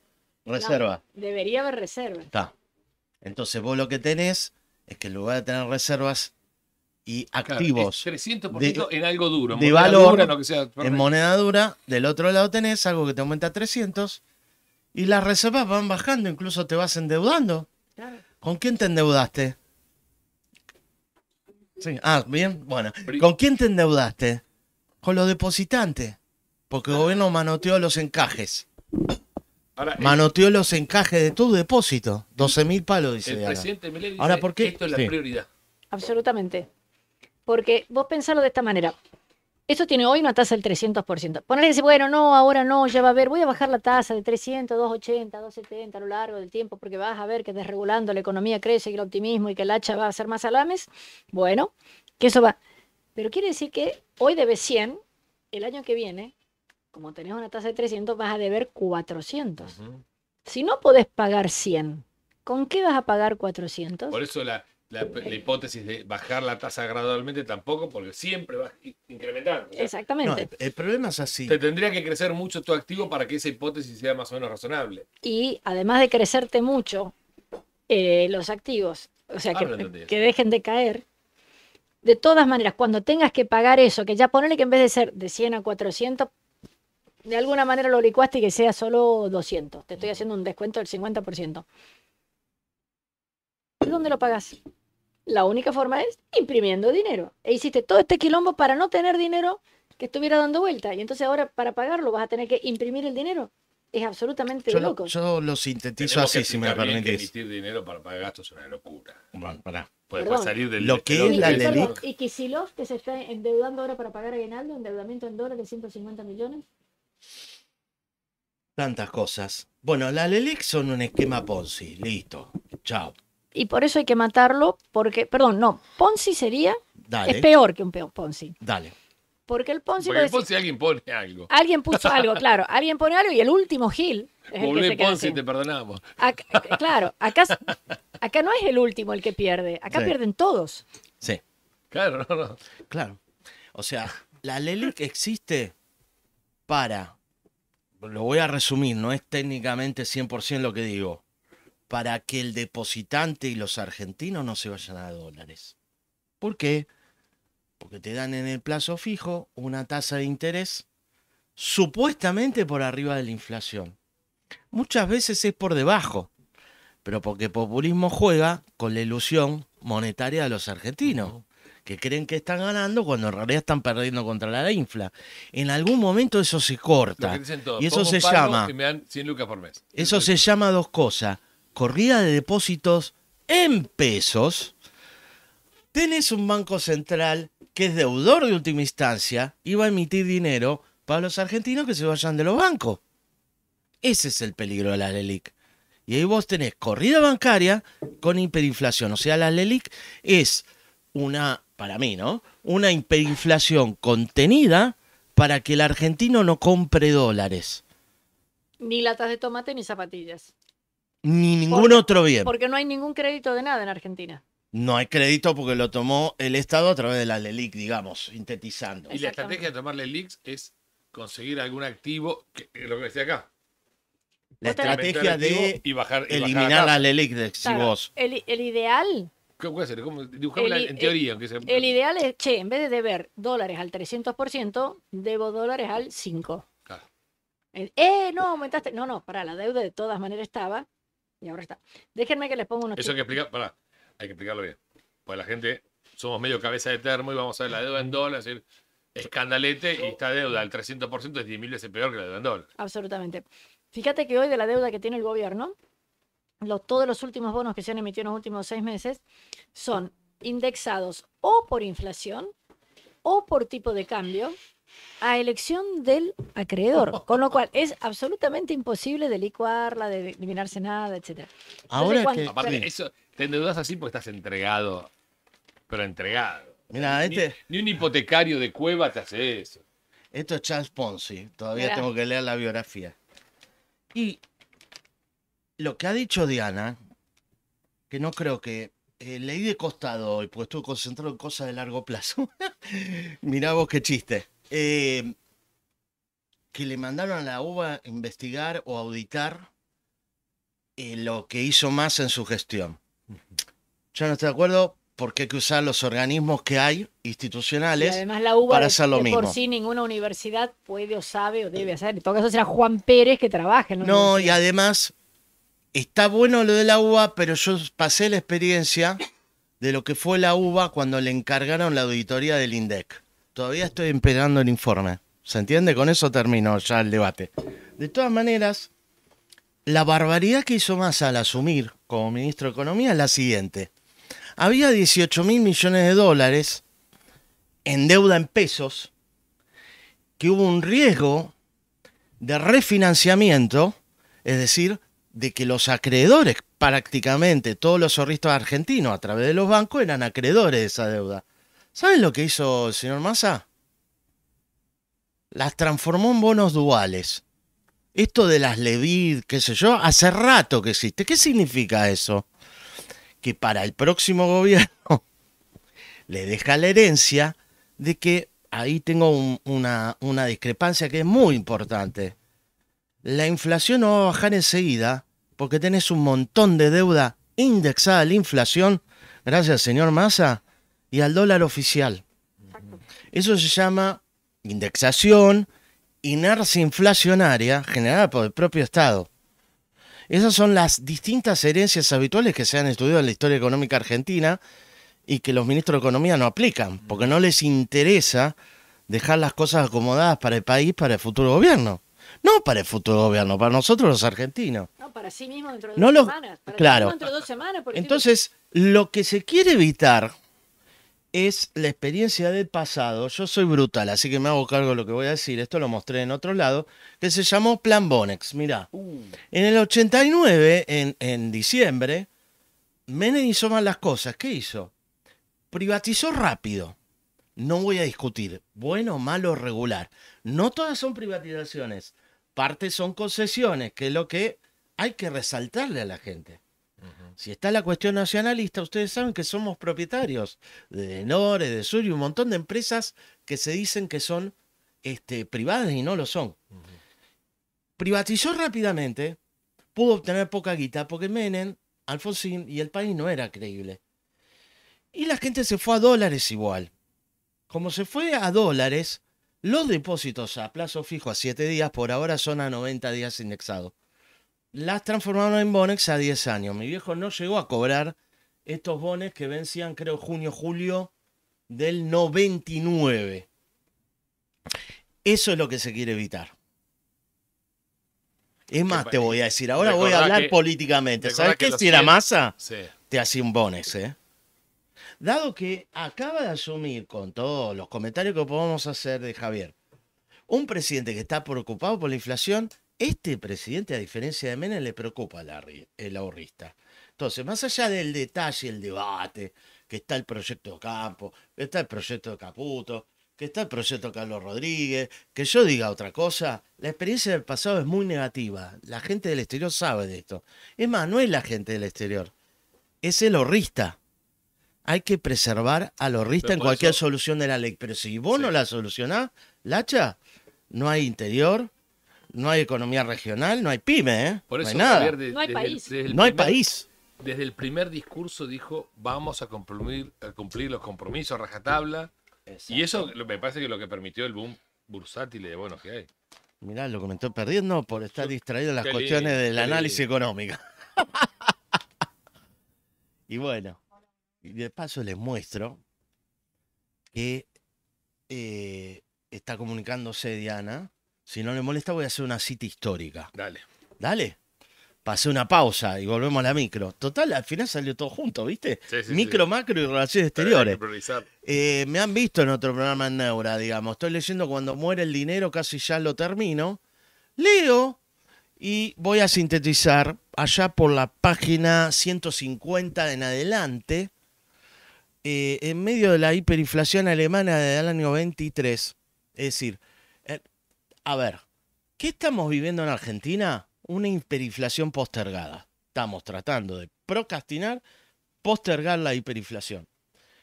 reserva. debería haber reserva. Está. Entonces vos lo que tenés es que en lugar de tener reservas y activos. 300% en algo duro. de valor. en moneda dura, del otro lado tenés algo que te aumenta a 300 y las reservas van bajando, incluso te vas endeudando. Claro. ¿Con quién te endeudaste? ah, bien, bueno. ¿Con quién te endeudaste? Con los depositantes. Porque el ah. gobierno manoteó los encajes. manoteó los encajes de tu depósito. 12 mil palos, dice. El presidente dice Ahora, ¿por qué? esto es la prioridad. Absolutamente. Porque vos pensalo de esta manera. Eso tiene hoy una tasa del 300%. Ponerle decir, bueno, no, ahora no, ya va a haber, voy a bajar la tasa de 300, 280, 270 a lo largo del tiempo porque vas a ver que desregulando la economía crece y el optimismo y que el hacha va a ser más alames. Bueno, que eso va. Pero quiere decir que hoy debes 100, el año que viene, como tenés una tasa de 300, vas a deber 400. Si no podés pagar 100, ¿con qué vas a pagar 400? Por eso la, la, hipótesis de bajar la tasa gradualmente tampoco, porque siempre vas incrementando. Exactamente. el, problema es así. Te tendría que crecer mucho tu activo para que esa hipótesis sea más o menos razonable. Y además de crecerte mucho eh, los activos, o sea, ah, que, dejen de caer. De todas maneras, cuando tengas que pagar eso, que ya ponele que en vez de ser de 100 a 400, de alguna manera lo licuaste y que sea solo 200. Te estoy haciendo un descuento del 50%. dónde lo pagas? La única forma es imprimiendo dinero. E hiciste todo este quilombo para no tener dinero que estuviera dando vuelta. Y entonces ahora para pagarlo vas a tener que imprimir el dinero. Es absolutamente loco. yo lo sintetizo así, si me permitís. emitir dinero para pagar gastos es una locura. para. salir del lo que es la y, y que se está endeudando ahora para pagar a aguinaldo, endeudamiento en dólares de 150 millones. Tantas cosas. Bueno, la LELIC son un esquema Ponzi. Listo. Chao y por eso hay que matarlo, porque, perdón, no, Ponzi sería, es peor que un Ponzi. Dale. Porque el Ponzi... Ponzi alguien pone algo. Alguien puso algo, claro, alguien pone algo y el último Gil... te perdonamos. claro, acá, acá no es el último el que pierde, acá pierden todos. Sí. Claro, Claro. O sea, la LELIC existe para, lo voy a resumir, no es técnicamente 100% lo que digo, para que el depositante y los argentinos no se vayan a dólares. ¿Por qué? Porque te dan en el plazo fijo una tasa de interés supuestamente por arriba de la inflación. Muchas veces es por debajo, pero porque el populismo juega con la ilusión monetaria de los argentinos, que creen que están ganando cuando en realidad están perdiendo contra la infla. En algún momento eso se corta. y eso se llama... lucas por mes. Eso se llama dos cosas corrida de depósitos en pesos, tenés un banco central que es deudor de última instancia y va a emitir dinero para los argentinos que se vayan de los bancos. Ese es el peligro de la LELIC. Y ahí vos tenés corrida bancaria con hiperinflación. O sea, la LELIC es una, para mí, ¿no? Una hiperinflación contenida para que el argentino no compre dólares. Ni latas de tomate ni zapatillas ni ningún otro bien. Porque no hay ningún crédito de nada en Argentina. No hay crédito porque lo tomó el Estado a través de la LELIC, digamos, sintetizando. Y la estrategia de tomar LELIC es conseguir algún activo, que, lo que decía acá. La estrategia de eliminar bajar la LELIC, de si El, ideal ¿Cómo puede ser? ¿Cómo? El, en teoría. El, ideal es, che, en vez de deber dólares al 300%, debo dólares al 5%. Eh, eh, no, aumentaste. No, no, para la deuda de todas maneras estaba. Y ahora está. Déjenme que les ponga unos. Eso hay que explicarlo bien. Pues la gente, somos medio cabeza de termo y vamos a ver la deuda en dólares, es decir, escandalete y esta deuda al 300% es 10.000 veces peor que la deuda en dólares. Absolutamente. Fíjate que hoy de la deuda que tiene el gobierno, todos los últimos bonos que se han emitido en los últimos seis meses son indexados o por inflación o por tipo de cambio a elección del acreedor, con lo cual es absolutamente imposible delicuarla, de eliminarse nada, etc. Ahora que... eso, te endeudas así porque estás entregado, pero entregado. Mira, este- Ni, un hipotecario de cueva te hace eso. Esto es Charles Ponzi, todavía tengo que leer la biografía. Y lo que ha dicho Diana, que no creo que eh, leí de costado hoy, porque estuve concentrado en cosas de largo plazo. Mirá vos qué chiste. Eh, que le mandaron a la UBA investigar o auditar eh, lo que hizo más en su gestión. Yo no estoy de acuerdo porque hay que usar los organismos que hay institucionales para hacer lo mismo. Por sí ninguna universidad puede o sabe o debe hacer. En todo caso será Juan Pérez que trabaje. no, y además está bueno lo de la UBA, pero yo pasé la experiencia de lo que fue la UBA cuando le encargaron la auditoría del INDEC. Todavía estoy empeñando el informe. ¿Se entiende? Con eso termino ya el debate. De todas maneras, la barbaridad que hizo Massa al asumir como ministro de Economía es la siguiente. Había 18 mil millones de dólares en deuda en pesos, que hubo un riesgo de refinanciamiento, es decir, de que los acreedores, prácticamente todos los zorristas argentinos a través de los bancos, eran acreedores de esa deuda. ¿Saben lo que hizo el señor Massa? Las transformó en bonos duales. Esto de las Levid, qué sé yo, hace rato que existe. ¿Qué significa eso? Que para el próximo gobierno le deja la herencia de que ahí tengo una, una discrepancia que es muy importante. La inflación no va a bajar enseguida porque tenés un montón de deuda indexada a la inflación, gracias señor Massa, y al dólar oficial. Eso se llama indexación, inercia inflacionaria generada por el propio Estado. Esas son las distintas herencias habituales que se han estudiado en la historia económica argentina y que los ministros de Economía no aplican, porque no les interesa dejar las cosas acomodadas para el país, para el futuro gobierno. No para el futuro gobierno, para nosotros los argentinos. No, para sí mismo dentro de dos semanas. claro. dentro de dos semanas, Entonces, lo que se quiere evitar es la experiencia del pasado. Yo soy brutal, así que me hago cargo de lo que voy a decir. Esto lo mostré en otro lado, que se llamó Plan Bonex. Mirá, uh. en el 89, en, en diciembre, Menem hizo mal las cosas. ¿Qué hizo? Privatizó rápido. No voy a discutir, bueno, malo, regular. No todas son privatizaciones, partes son concesiones, que es lo que hay que resaltarle a la gente. Si está la cuestión nacionalista, ustedes saben que somos propietarios de Nore, de Sur y un montón de empresas que se dicen que son este, privadas y no lo son. Privatizó rápidamente, pudo obtener poca guita porque Menem, Alfonsín y el país no era creíble. Y la gente se fue a dólares igual. Como se fue a dólares, los depósitos a plazo fijo a 7 días por ahora son a 90 días indexados las transformaron en bonex a 10 años. Mi viejo no llegó a cobrar estos bones que vencían, creo, junio, julio del 99. Eso es lo que se quiere evitar. Es más, te voy a decir, ahora voy a hablar políticamente. ¿Sabes qué? Si era masa, te hacía un bonex, ¿eh? Dado que acaba de asumir, con todos los comentarios que podemos hacer de Javier, un presidente que está preocupado por la inflación este presidente, a diferencia de Menem, le preocupa el, ahorrista. Entonces, más allá del detalle, el debate, que está el proyecto Campo, que está el proyecto de Caputo, que está el proyecto Carlos Rodríguez, que yo diga otra cosa, la experiencia del pasado es muy negativa. La gente del exterior sabe de esto. Es más, no es la gente del exterior, es el ahorrista. Hay que preservar al horrista en cualquier solución de la ley. Pero si vos no la solucionás, Lacha, no hay interior, no hay economía regional, no hay pyme, ¿eh? no hay nada. no hay país. no hay país. Desde el primer discurso dijo, vamos a cumplir, cumplir los compromisos, rajatabla. Y eso me parece que lo que permitió el boom bursátil de bonos que hay. Mirá, lo comentó perdiendo por estar distraído en las cuestiones del análisis económico. y bueno, de paso les muestro que eh, está comunicándose Diana si no le molesta, voy a hacer una cita histórica. Dale. Dale. Pasé una pausa y volvemos a la micro. Total, al final salió todo junto, ¿viste? micro, macro y relaciones exteriores. Eh, me han visto en otro programa en Neura, digamos. Estoy leyendo Cuando muere el dinero, casi ya lo termino. Leo y voy a sintetizar allá por la página 150 en adelante. Eh, en medio de la hiperinflación alemana del año 23, es decir, a ver, ¿qué estamos viviendo en Argentina? Una hiperinflación postergada. Estamos tratando de procrastinar, postergar la hiperinflación.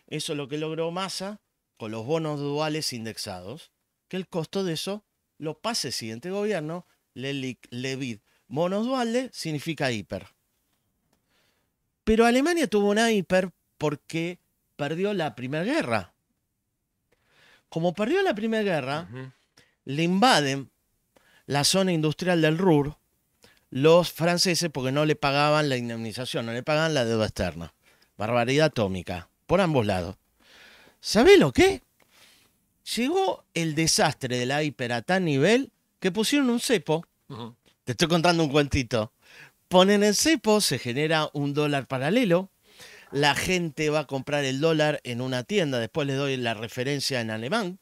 Eso es lo que logró Massa con los bonos duales indexados, que el costo de eso lo pase el siguiente gobierno, Lelik Levid. Bonos duales significa hiper. Pero Alemania tuvo una hiper porque perdió la Primera Guerra. Como perdió la Primera Guerra, le invaden la zona industrial del Ruhr los franceses porque no le pagaban la indemnización, no le pagaban la deuda externa. Barbaridad atómica, por ambos lados. ¿Sabés lo que? Llegó el desastre de la hiper a tal nivel que pusieron un cepo. Te estoy contando un cuentito. Ponen el cepo, se genera un dólar paralelo. La gente va a comprar el dólar en una tienda. Después les doy la referencia en alemán.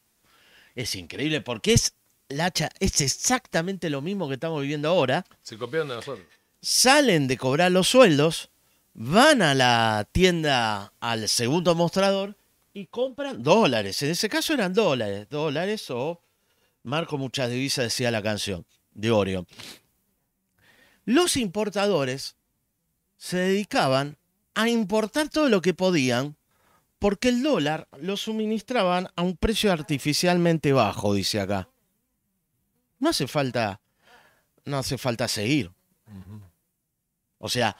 Es increíble porque es hacha es exactamente lo mismo que estamos viviendo ahora. Se copiaron de nosotros. Salen de cobrar los sueldos, van a la tienda, al segundo mostrador y compran dólares. En ese caso eran dólares, dólares o Marco Muchas Divisas decía la canción de Oreo. Los importadores se dedicaban a importar todo lo que podían porque el dólar lo suministraban a un precio artificialmente bajo, dice acá no hace falta, no hace falta seguir. O sea,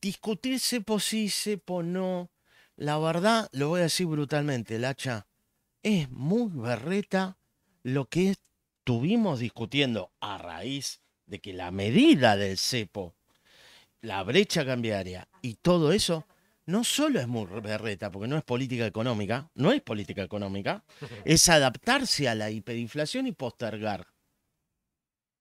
discutirse por sí, sepo no. La verdad, lo voy a decir brutalmente, Lacha, es muy berreta lo que estuvimos discutiendo a raíz de que la medida del cepo, la brecha cambiaria y todo eso no solo es muy berreta, porque no es política económica, no es política económica, es adaptarse a la hiperinflación y postergar.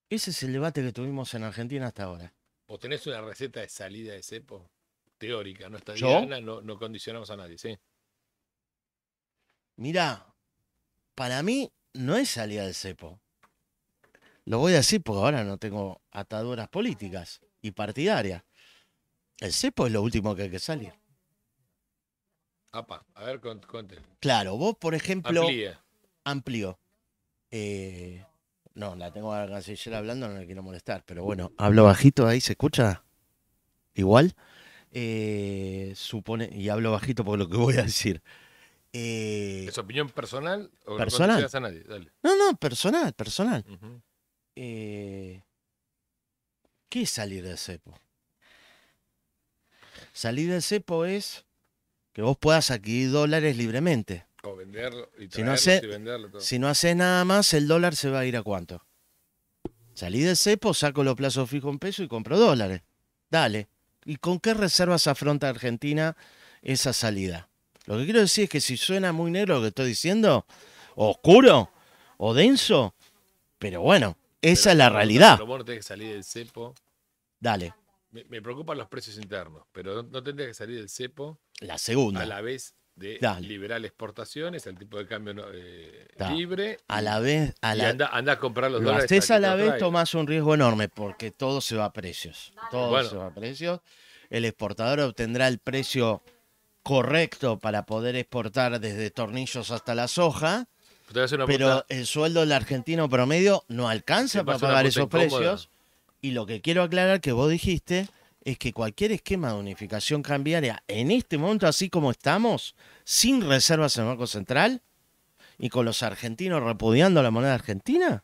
Ese es el debate que tuvimos en Argentina hasta ahora. ¿Vos tenés una receta de salida de cepo? Teórica, no está no, no condicionamos a nadie, ¿sí? Mirá, para mí no es salida del cepo. Lo voy a decir porque ahora no tengo ataduras políticas y partidarias. El cepo es lo último que hay que salir. Apa, a ver, conte. Claro, vos, por ejemplo. Amplía. Amplio. Eh, no, la tengo a la canciller hablando, no le quiero molestar, pero bueno, hablo bajito ahí, ¿se escucha? Igual. Eh, supone, y hablo bajito por lo que voy a decir. Eh, ¿Es opinión personal o personal? no No, personal, personal. Eh, ¿Qué es salir del cepo? Salir del cepo es que vos puedas adquirir dólares libremente venderlo y si no hace, Si no haces nada más, el dólar se va a ir a cuánto. Salí del cepo, saco los plazos fijos en peso y compro dólares. Dale. ¿Y con qué reservas afronta Argentina esa salida? Lo que quiero decir es que si suena muy negro lo que estoy diciendo, oscuro, o denso, pero bueno, esa es la realidad. que salir del cepo. Dale. Me, preocupan los precios internos, pero no, tendría que salir del cepo. La segunda. A la vez de exportaciones, el tipo de cambio eh, libre. A la vez, anda, a comprar los dólares. a la vez, tomas un riesgo enorme porque todo se va a precios. Todo se va a precios. El exportador obtendrá el precio correcto para poder exportar desde tornillos hasta la soja. Pero el sueldo del argentino promedio no alcanza para pagar esos precios. Y lo que quiero aclarar que vos dijiste es que cualquier esquema de unificación cambiaria en este momento, así como estamos, sin reservas en el Banco Central y con los argentinos repudiando la moneda argentina,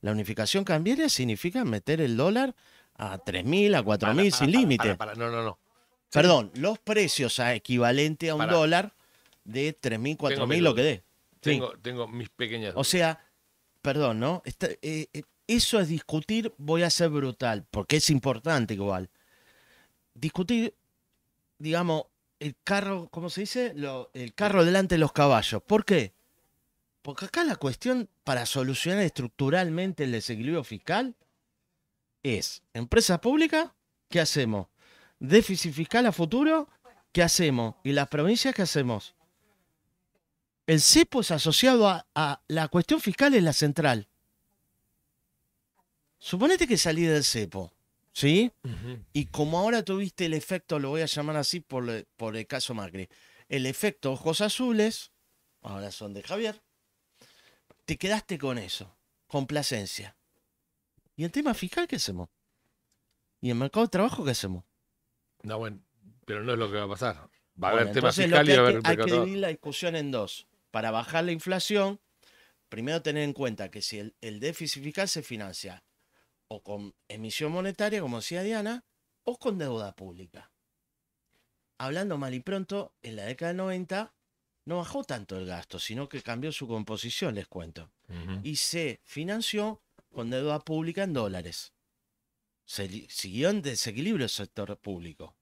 la unificación cambiaria significa meter el dólar a 3.000, a 4.000 sin límite. no, no, no. Perdón, los precios a equivalente a un dólar de 3.000, 4.000, lo que dé. Tengo, tengo mis pequeñas. O sea, perdón, ¿no? Eh, eh, eso es discutir, voy a ser brutal, porque es importante igual discutir, digamos, el carro, ¿cómo se dice? el carro delante de los caballos. ¿Por qué? Porque acá la cuestión para solucionar estructuralmente el desequilibrio fiscal es empresas públicas, ¿qué hacemos? Déficit fiscal a futuro, ¿qué hacemos? ¿Y las provincias qué hacemos? El CEPO es asociado a, la cuestión fiscal en la central. Suponete que salí del CEPO. ¿sí? Y como ahora tuviste el efecto, lo voy a llamar así por, el caso Macri, el efecto ojos azules, ahora son de Javier, te quedaste con eso, complacencia. ¿Y el tema fiscal qué hacemos? ¿Y el mercado de trabajo qué hacemos? No, bueno, pero no es lo que va a pasar. Va a haber tema fiscal y a haber Hay que dividir la discusión en dos. Para bajar la inflación, primero tener en cuenta que si el déficit fiscal se financia o con emisión monetaria, como decía Diana, o con deuda pública. Hablando mal y pronto, en la década del 90 no bajó tanto el gasto, sino que cambió su composición, les cuento. Y se financió con deuda pública en dólares. Se siguió en desequilibrio el sector público.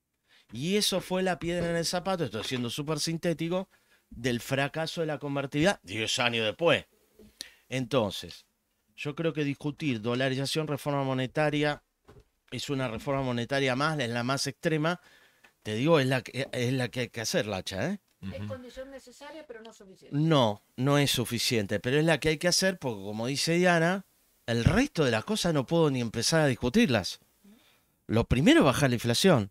Y eso fue la piedra en el zapato, estoy siendo súper sintético, del fracaso de la convertibilidad 10 años después. Entonces, yo creo que discutir dolarización, reforma monetaria, es una reforma monetaria más, es la más extrema. Te digo, es la que, es la que hay que hacer, Lacha, ¿eh? Es condición necesaria, pero no suficiente. No, no es suficiente, pero es la que hay que hacer porque, como dice Diana, el resto de las cosas no puedo ni empezar a discutirlas. Lo primero es bajar la inflación,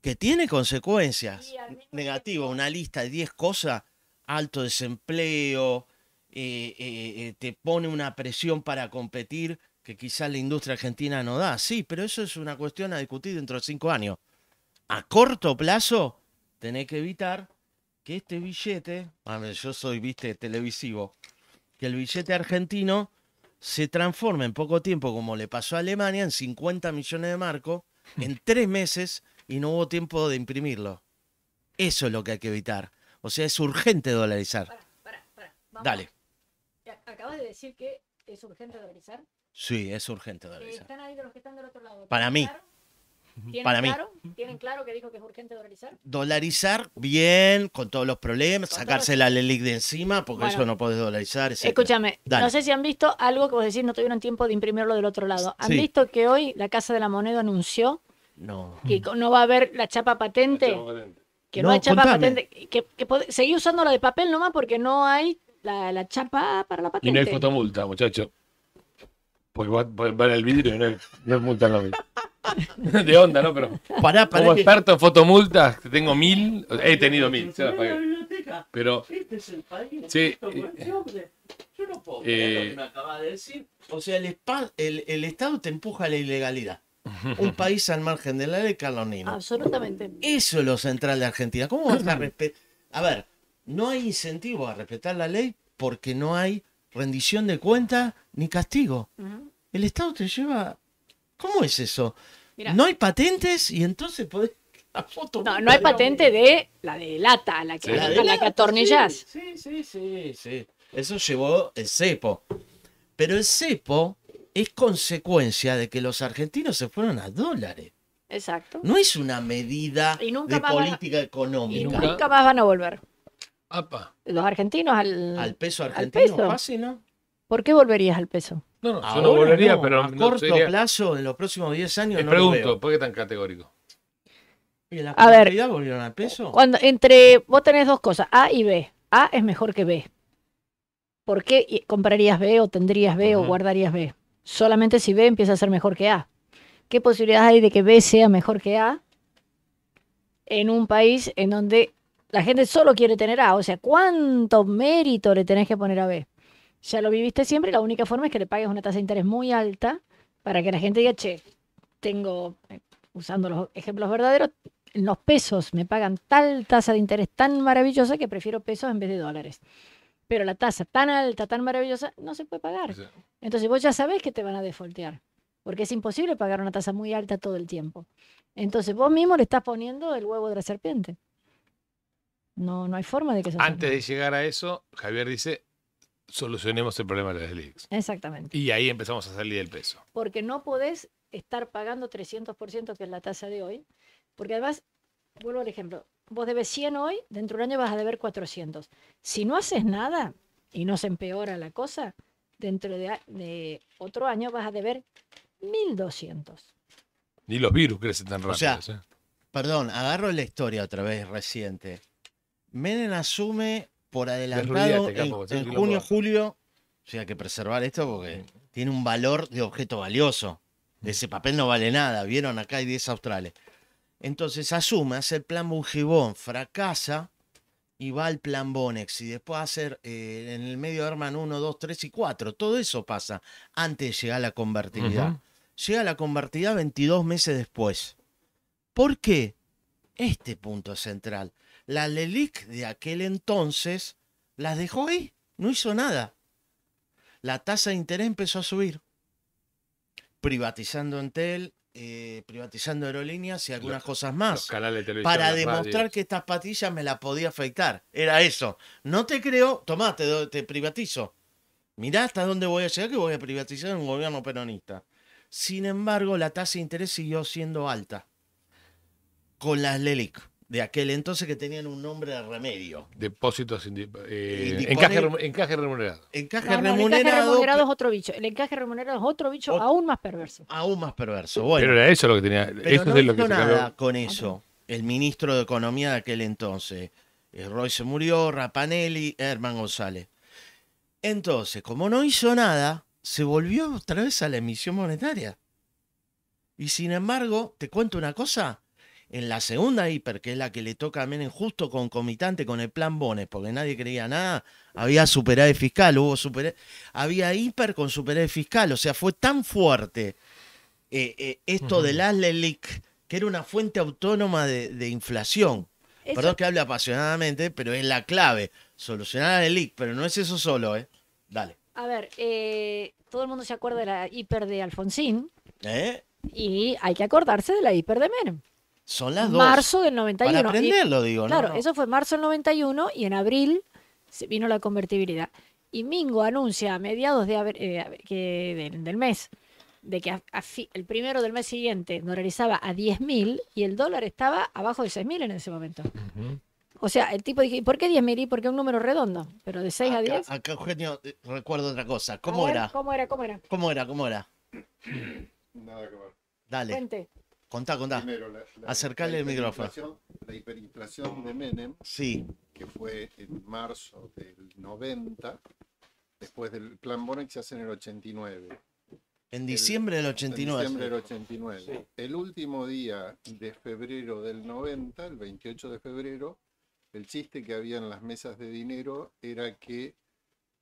que tiene consecuencias negativas. Una lista de 10 cosas, alto desempleo, eh, eh, eh, te pone una presión para competir que quizás la industria argentina no da. Sí, pero eso es una cuestión a discutir dentro de cinco años. A corto plazo, tenés que evitar que este billete, yo soy, viste, televisivo, que el billete argentino se transforme en poco tiempo, como le pasó a Alemania, en 50 millones de marcos, en tres meses, y no hubo tiempo de imprimirlo. Eso es lo que hay que evitar. O sea, es urgente dolarizar. Dale acabas de decir que es urgente dolarizar. Sí, es urgente dolarizar. ¿Están ahí los que están del otro lado? Para mí. ¿Tienen Para claro? mí. que dijo que es urgente dolarizar? Dolarizar bien, con todos los problemas, sacarse la LELIC de encima, porque eso no puedes dolarizar. Escúchame, no sé si han visto algo que vos decís, no tuvieron tiempo de imprimirlo del otro lado. ¿Han visto que hoy la Casa de la Moneda anunció que no va a haber la chapa patente? Que no, hay chapa patente. Que, seguí usando la de papel nomás porque no hay la, la chapa para la patente. Y no hay fotomulta, muchacho. Porque va, el vidrio y no, hay, no es multa en De onda, ¿no? Pero pará, pará como experto en fotomultas, tengo mil, he tenido mil, se las pagué. Pero, este es el país, sí, yo no puedo me eh, acaba de decir. O sea, el, el, el, Estado te empuja a la ilegalidad. Un país al margen de la ley, Carlonino. Absolutamente. Eso es lo central de Argentina. ¿Cómo vas a respetar? A ver, no hay incentivo a respetar la ley porque no hay rendición de cuenta ni castigo. El Estado te lleva... ¿Cómo es eso? No hay patentes y entonces podés... no, no hay patente de la de lata, la que, la, que Sí, sí, sí, sí. Eso llevó el cepo. Pero el cepo es consecuencia de que los argentinos se fueron a dólares. Exacto. No es una medida de política económica. Y nunca más van a volver. Los argentinos al, al peso argentino. Fácil, ¿no? ¿Por qué volverías al peso? No, no, no volvería, pero. A corto plazo, en los próximos 10 años. Te pregunto, lo ¿por qué tan categórico? a ver, volvieron al peso? Cuando, entre, vos tenés dos cosas, A y B. A es mejor que B. ¿Por qué comprarías B o tendrías B o guardarías B? Solamente si B empieza a ser mejor que A. ¿Qué posibilidades hay de que B sea mejor que A en un país en donde la gente solo quiere tener A. O sea, ¿cuánto mérito le tenés que poner a B? Ya lo viviste siempre y la única forma es que le pagues una tasa de interés muy alta para que la gente diga, che, tengo, eh, usando los ejemplos verdaderos, los pesos me pagan tal tasa de interés tan maravillosa que prefiero pesos en vez de dólares. Pero la tasa tan alta, tan maravillosa, no se puede pagar. Entonces vos ya sabés que te van a defoltear, porque es imposible pagar una tasa muy alta todo el tiempo. Entonces vos mismo le estás poniendo el huevo de la serpiente. No, no hay forma de que se Antes de llegar a eso, Javier dice, solucionemos el problema de las leaks. Exactamente. Y ahí empezamos a salir del peso. Porque no podés estar pagando 300%, que es la tasa de hoy, porque además, vuelvo al ejemplo, vos debes 100 hoy, dentro de un año vas a deber 400. Si no haces nada y no se empeora la cosa, dentro de, otro año vas a deber 1200. Ni los virus crecen tan rápido. O sea, ¿eh? Perdón, agarro la historia otra vez reciente. Menem asume por adelantado en, junio, julio. O sea, hay que preservar esto porque tiene un valor de objeto valioso. Ese papel no vale nada. Vieron, acá hay 10 australes. Entonces asume, hace el plan Bungibón, fracasa y va al plan Bonex. Y después hacer eh, en el medio Herman 1, 2, 3 y 4. Todo eso pasa antes de llegar a la convertibilidad. Llega a la convertida 22 meses después. ¿Por qué? Este punto central. La Lelic de aquel entonces las dejó ahí, no hizo nada. La tasa de interés empezó a subir, privatizando Entel, eh, privatizando aerolíneas y algunas cosas más. para demostrar que estas patillas me la podía afectar. Era eso. No te creo, tomá, te, te, privatizo. Mirá hasta dónde voy a llegar que voy a privatizar un gobierno peronista. Sin embargo, la tasa de interés siguió siendo alta con las Lelic de aquel entonces que tenían un nombre de remedio. Depósitos eh, encaje, remunerado. Encaje remunerado. Ah, el encaje remunerado es otro bicho. El encaje remunerado es otro bicho aún más perverso. Aún más perverso. Bueno, pero era eso lo que tenía. eso no es lo que nada con eso. El ministro de Economía de aquel entonces. Eh, Roy se murió, Rapanelli, Herman González. Entonces, como no hizo nada, se volvió otra vez a la emisión monetaria. Y sin embargo, te cuento una cosa, en la segunda hiper, que es la que le toca a Menem justo concomitante con el plan Bones, porque nadie creía nada, había superávit fiscal, hubo super, había hiper con superávit fiscal, o sea, fue tan fuerte eh, eh, esto de las del que era una fuente autónoma de, inflación. Perdón que hable apasionadamente, pero es la clave, solucionar el LELIC, pero no es eso solo, ¿eh? Dale. A ver, eh, todo el mundo se acuerda de la hiper de Alfonsín. Y hay que acordarse de la hiper de Menem. Son las dos. Marzo del 91. Para aprenderlo, digo, Claro, no, eso fue marzo del 91 y en abril se vino la convertibilidad. Y Mingo anuncia a mediados de, eh, que, del, mes de que el primero del mes siguiente realizaba a 10.000 y el dólar estaba abajo de 6.000 en ese momento. O sea, el tipo dije, por qué 10.000? ¿Y por qué un número redondo? Pero de 6 a 10. Acá, Eugenio, eh, recuerdo otra cosa. ¿Cómo era? ¿Cómo era? ¿Cómo era? ¿Cómo era? ¿Cómo era? Nada que ver. Dale. Contá, contá. Primero, Acercale el micrófono. La hiperinflación de Menem, sí. que fue en marzo del 90, después del plan Bonex se hace en el 89. En diciembre del 89. 89. El último día de febrero del 90, el 28 de febrero, el chiste que había en las mesas de dinero era que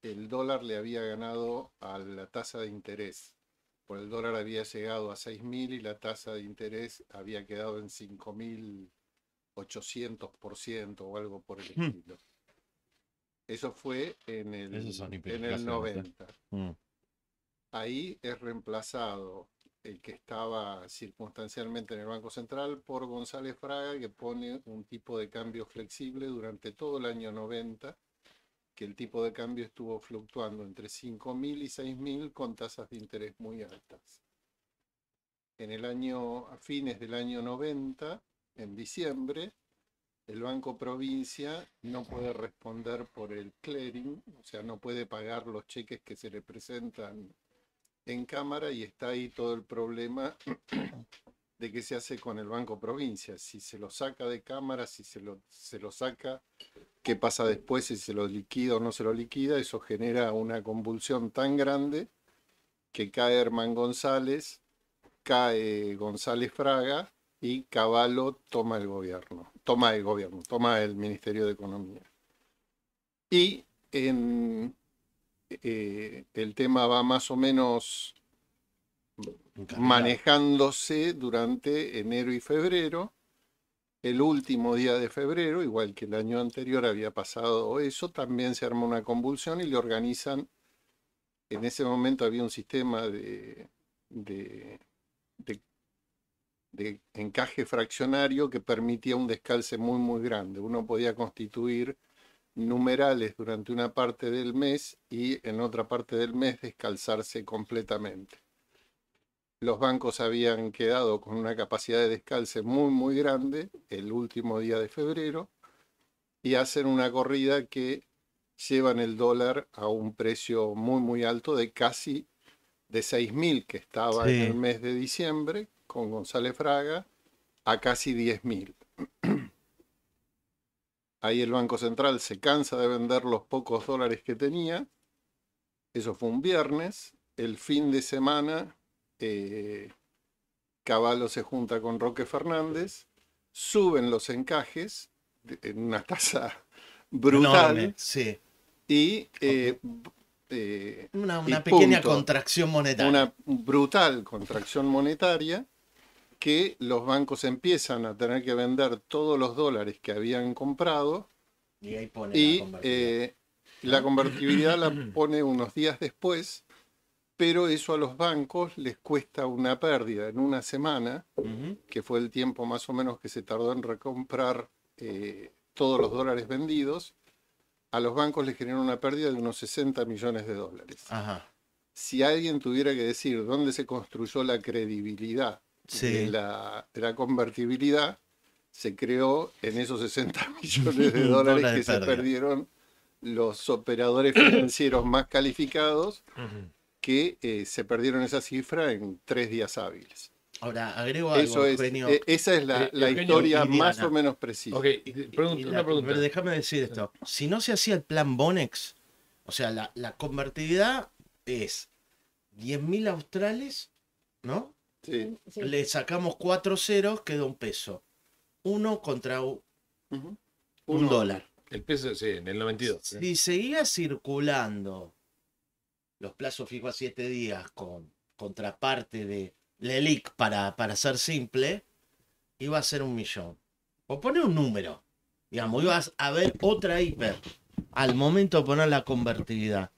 el dólar le había ganado a la tasa de interés por el dólar había llegado a 6.000 y la tasa de interés había quedado en 5.800% o algo por el hmm. estilo. Eso fue en el, 90. Hmm. Ahí es reemplazado el que estaba circunstancialmente en el Banco Central por González Fraga, que pone un tipo de cambio flexible durante todo el año 90 que el tipo de cambio estuvo fluctuando entre 5.000 y 6.000 con tasas de interés muy altas. En el año, a fines del año 90, en diciembre, el Banco Provincia no puede responder por el clearing, o sea, no puede pagar los cheques que se le presentan en Cámara y está ahí todo el problema de qué se hace con el Banco Provincia, si se lo saca de Cámara, si se lo, se lo saca qué pasa después, si se lo liquida o no se lo liquida, eso genera una convulsión tan grande que cae Herman González, cae González Fraga y Caballo toma el gobierno, toma el gobierno, toma el Ministerio de Economía. Y en, eh, el tema va más o menos manejándose durante enero y febrero el último día de febrero, igual que el año anterior había pasado eso, también se armó una convulsión y le organizan, en ese momento había un sistema de encaje fraccionario que permitía un descalce muy, muy grande. Uno podía constituir numerales durante una parte del mes y en otra parte del mes descalzarse completamente los bancos habían quedado con una capacidad de descalce muy, muy grande el último día de febrero y hacen una corrida que llevan el dólar a un precio muy, muy alto de casi de 6.000 que estaba en el mes de diciembre con González Fraga a casi 10.000. Ahí el Banco Central se cansa de vender los pocos dólares que tenía. Eso fue un viernes. El fin de semana eh, Caballo se junta con Roque Fernández, suben los encajes en una tasa brutal. Y eh, eh, una, pequeña contracción monetaria. Una brutal contracción monetaria que los bancos empiezan a tener que vender todos los dólares que habían comprado. Y ahí pone la convertibilidad. Eh, la convertibilidad la pone unos días después pero eso a los bancos les cuesta una pérdida en una semana, que fue el tiempo más o menos que se tardó en recomprar eh, todos los dólares vendidos, a los bancos les generó una pérdida de unos 60 millones de dólares. Si alguien tuviera que decir dónde se construyó la credibilidad de, la, convertibilidad, se creó en esos 60 millones de dólares que se perdieron los operadores financieros más calificados que eh, se perdieron esa cifra en tres días hábiles. Ahora, agrego algo, Eso eh, esa es la, eh, historia más o menos precisa. Ok, una pregunta. Pero déjame decir esto. Si no se hacía el plan Bonex, o sea, la, la convertibilidad es 10.000 australes, ¿no? Sí. Le sacamos cuatro ceros, queda un peso. Uno contra un, dólar. El peso, sí, en el 92. Si seguía circulando los plazos fijos a siete días con contraparte de LELIC para, para ser simple, iba a ser un millón. O pone un número. Digamos, ibas a ver otra hiper al momento de poner la convertibilidad.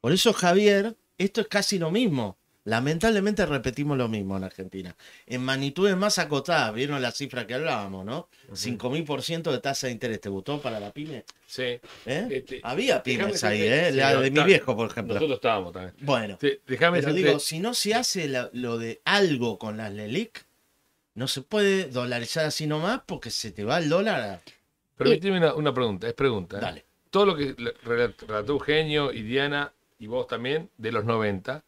Por eso, Javier, esto es casi lo mismo. Lamentablemente repetimos lo mismo en Argentina. En magnitudes más acotadas, vieron la cifra que hablábamos, ¿no? 5.000% de tasa de interés. ¿Te gustó para la pyme? Sí. ¿Eh? Este, Había pymes ahí, ¿eh? la de mi viejo, por ejemplo. Nosotros estábamos también. Bueno, déjame pero digo, si no se hace lo de algo con las LELIC, no se puede dolarizar así nomás porque se te va el dólar. A... Permíteme una, pregunta, es pregunta. ¿eh? Dale. Todo lo que relató Eugenio y Diana y vos también de los 90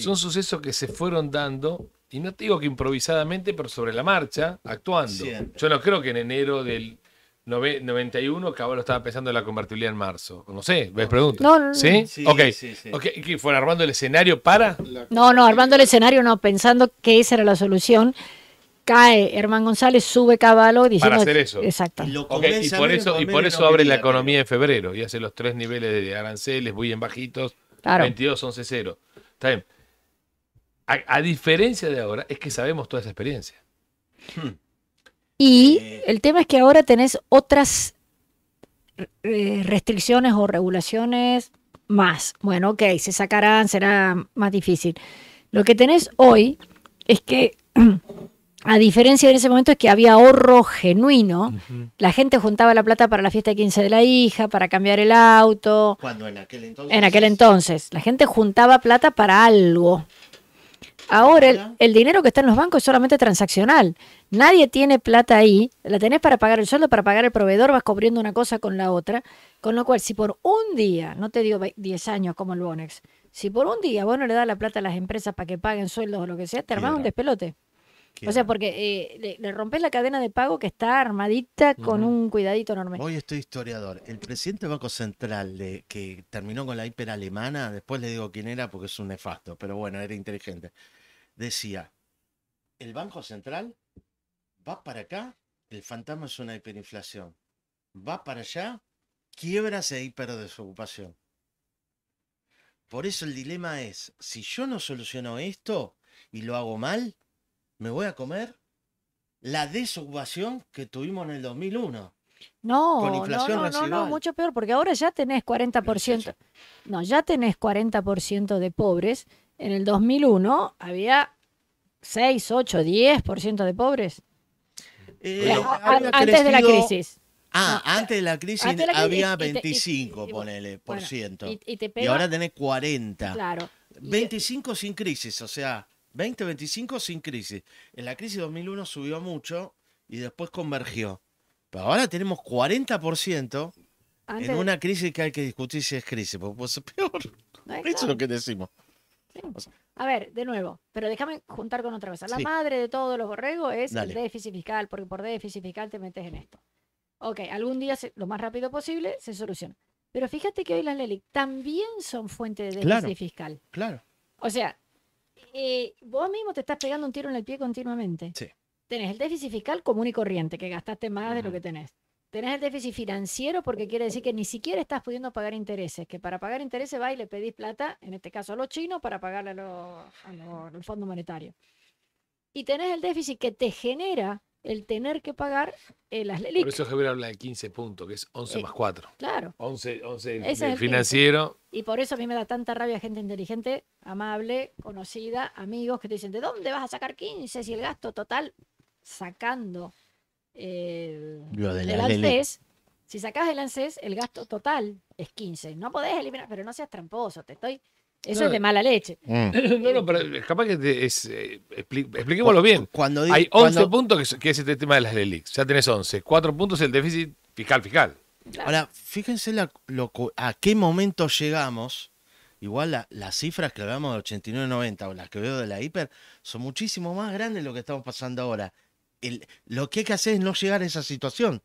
son sucesos que se fueron dando, y no te digo que improvisadamente, pero sobre la marcha, actuando. Yo no creo que en enero del 91 Caballo estaba pensando en la convertibilidad en marzo. No sé, me ah, pregunto. No, ¿Sí? sí Sí, okay. ¿Fueron armando el escenario para? No, no, armando el escenario no, pensando que esa era la solución cae Herman González, sube Caballo diciendo para hacer eso. Exacto. Y, por eso, y por eso abre la economía en febrero y hace los tres niveles de aranceles, muy en bajitos, claro. 22, 11, 0. Está bien a, diferencia de ahora, es que sabemos toda esa experiencia. Y el tema es que ahora tenés otras eh, restricciones o regulaciones más. Bueno, ok, se sacarán, será más difícil. Lo que tenés hoy es que, a diferencia de ese momento, es que había ahorro genuino. La gente juntaba la plata para la fiesta de 15 de la hija, para cambiar el auto. Cuando en aquel entonces. En aquel entonces. La gente juntaba plata para algo. Ahora, el, dinero que está en los bancos es solamente transaccional. Nadie tiene plata ahí. La tenés para pagar el sueldo, para pagar el proveedor, vas cubriendo una cosa con la otra. Con lo cual, si por un día, no te digo 10 años como el Bonex, si por un día bueno no le das la plata a las empresas para que paguen sueldos o lo que sea, te armás un despelote. O sea, porque eh, le, rompés rompes la cadena de pago que está armadita con un cuidadito enorme. Hoy estoy historiador. El presidente del Banco Central, que terminó con la hiperalemana, después le digo quién era porque es un nefasto, pero bueno, era inteligente decía, el Banco Central va para acá, el fantasma es una hiperinflación, va para allá, quiebras e hiperdesocupación. Por eso el dilema es, si yo no soluciono esto y lo hago mal, me voy a comer la desocupación que tuvimos en el 2001. No, no, no, mucho peor, porque ahora ya tenés 40%, no, ya tenés 40% de pobres en el 2001 había 6, 8, 10% de pobres. Eh, ah, antes de la crisis. Ah, antes, de la crisis había 25, y, ponele, por ciento. Y, ahora tenés 40. Claro. 25 sin crisis, o sea, 20, 25 sin crisis. En la crisis 2001 subió mucho y después convergió. Pero ahora tenemos 40% en una crisis que hay que discutir si es crisis, pues es peor. Eso es lo que decimos a ver, de nuevo, pero déjame juntar con otra cosa. La madre de todos los borregos es el déficit fiscal, porque por déficit fiscal te metes en esto. Ok, algún día, lo más rápido posible, se soluciona. Pero fíjate que hoy las LELIC también son fuente de déficit fiscal. Claro. O sea, eh, vos mismo te estás pegando un tiro en el pie continuamente. Sí. Tenés el déficit fiscal común y corriente, que gastaste más de lo que tenés. Tenés el déficit financiero porque quiere decir que ni siquiera estás pudiendo pagar intereses, que para pagar intereses vas y le pedís plata, en este caso a los chinos, para pagarle a al Fondo Monetario. Y tenés el déficit que te genera el tener que pagar eh, las leyes. Por eso Javier habla de 15 puntos, que es 11 eh, más 4. Claro. 11, 11 el, financiero. Y por eso a mí me da tanta rabia gente inteligente, amable, conocida, amigos que te dicen, ¿de dónde vas a sacar 15 si el gasto total sacando eh, si sacas del ANSES, el gasto total es 15. No podés eliminar, pero no seas tramposo, te estoy... Eso es de mala leche. Eh. No, no, pero capaz que es, eh, expliquémoslo bien. Hay 11 puntos que, es este tema de las LELIX. Ya tenés 11. 4 puntos es el déficit fiscal, fiscal. Ahora, fíjense a qué momento llegamos. Igual las cifras que hablamos de 89-90 o las que veo de la hiper son muchísimo más grandes de lo que estamos pasando ahora lo que hay que hacer es no llegar a esa situación.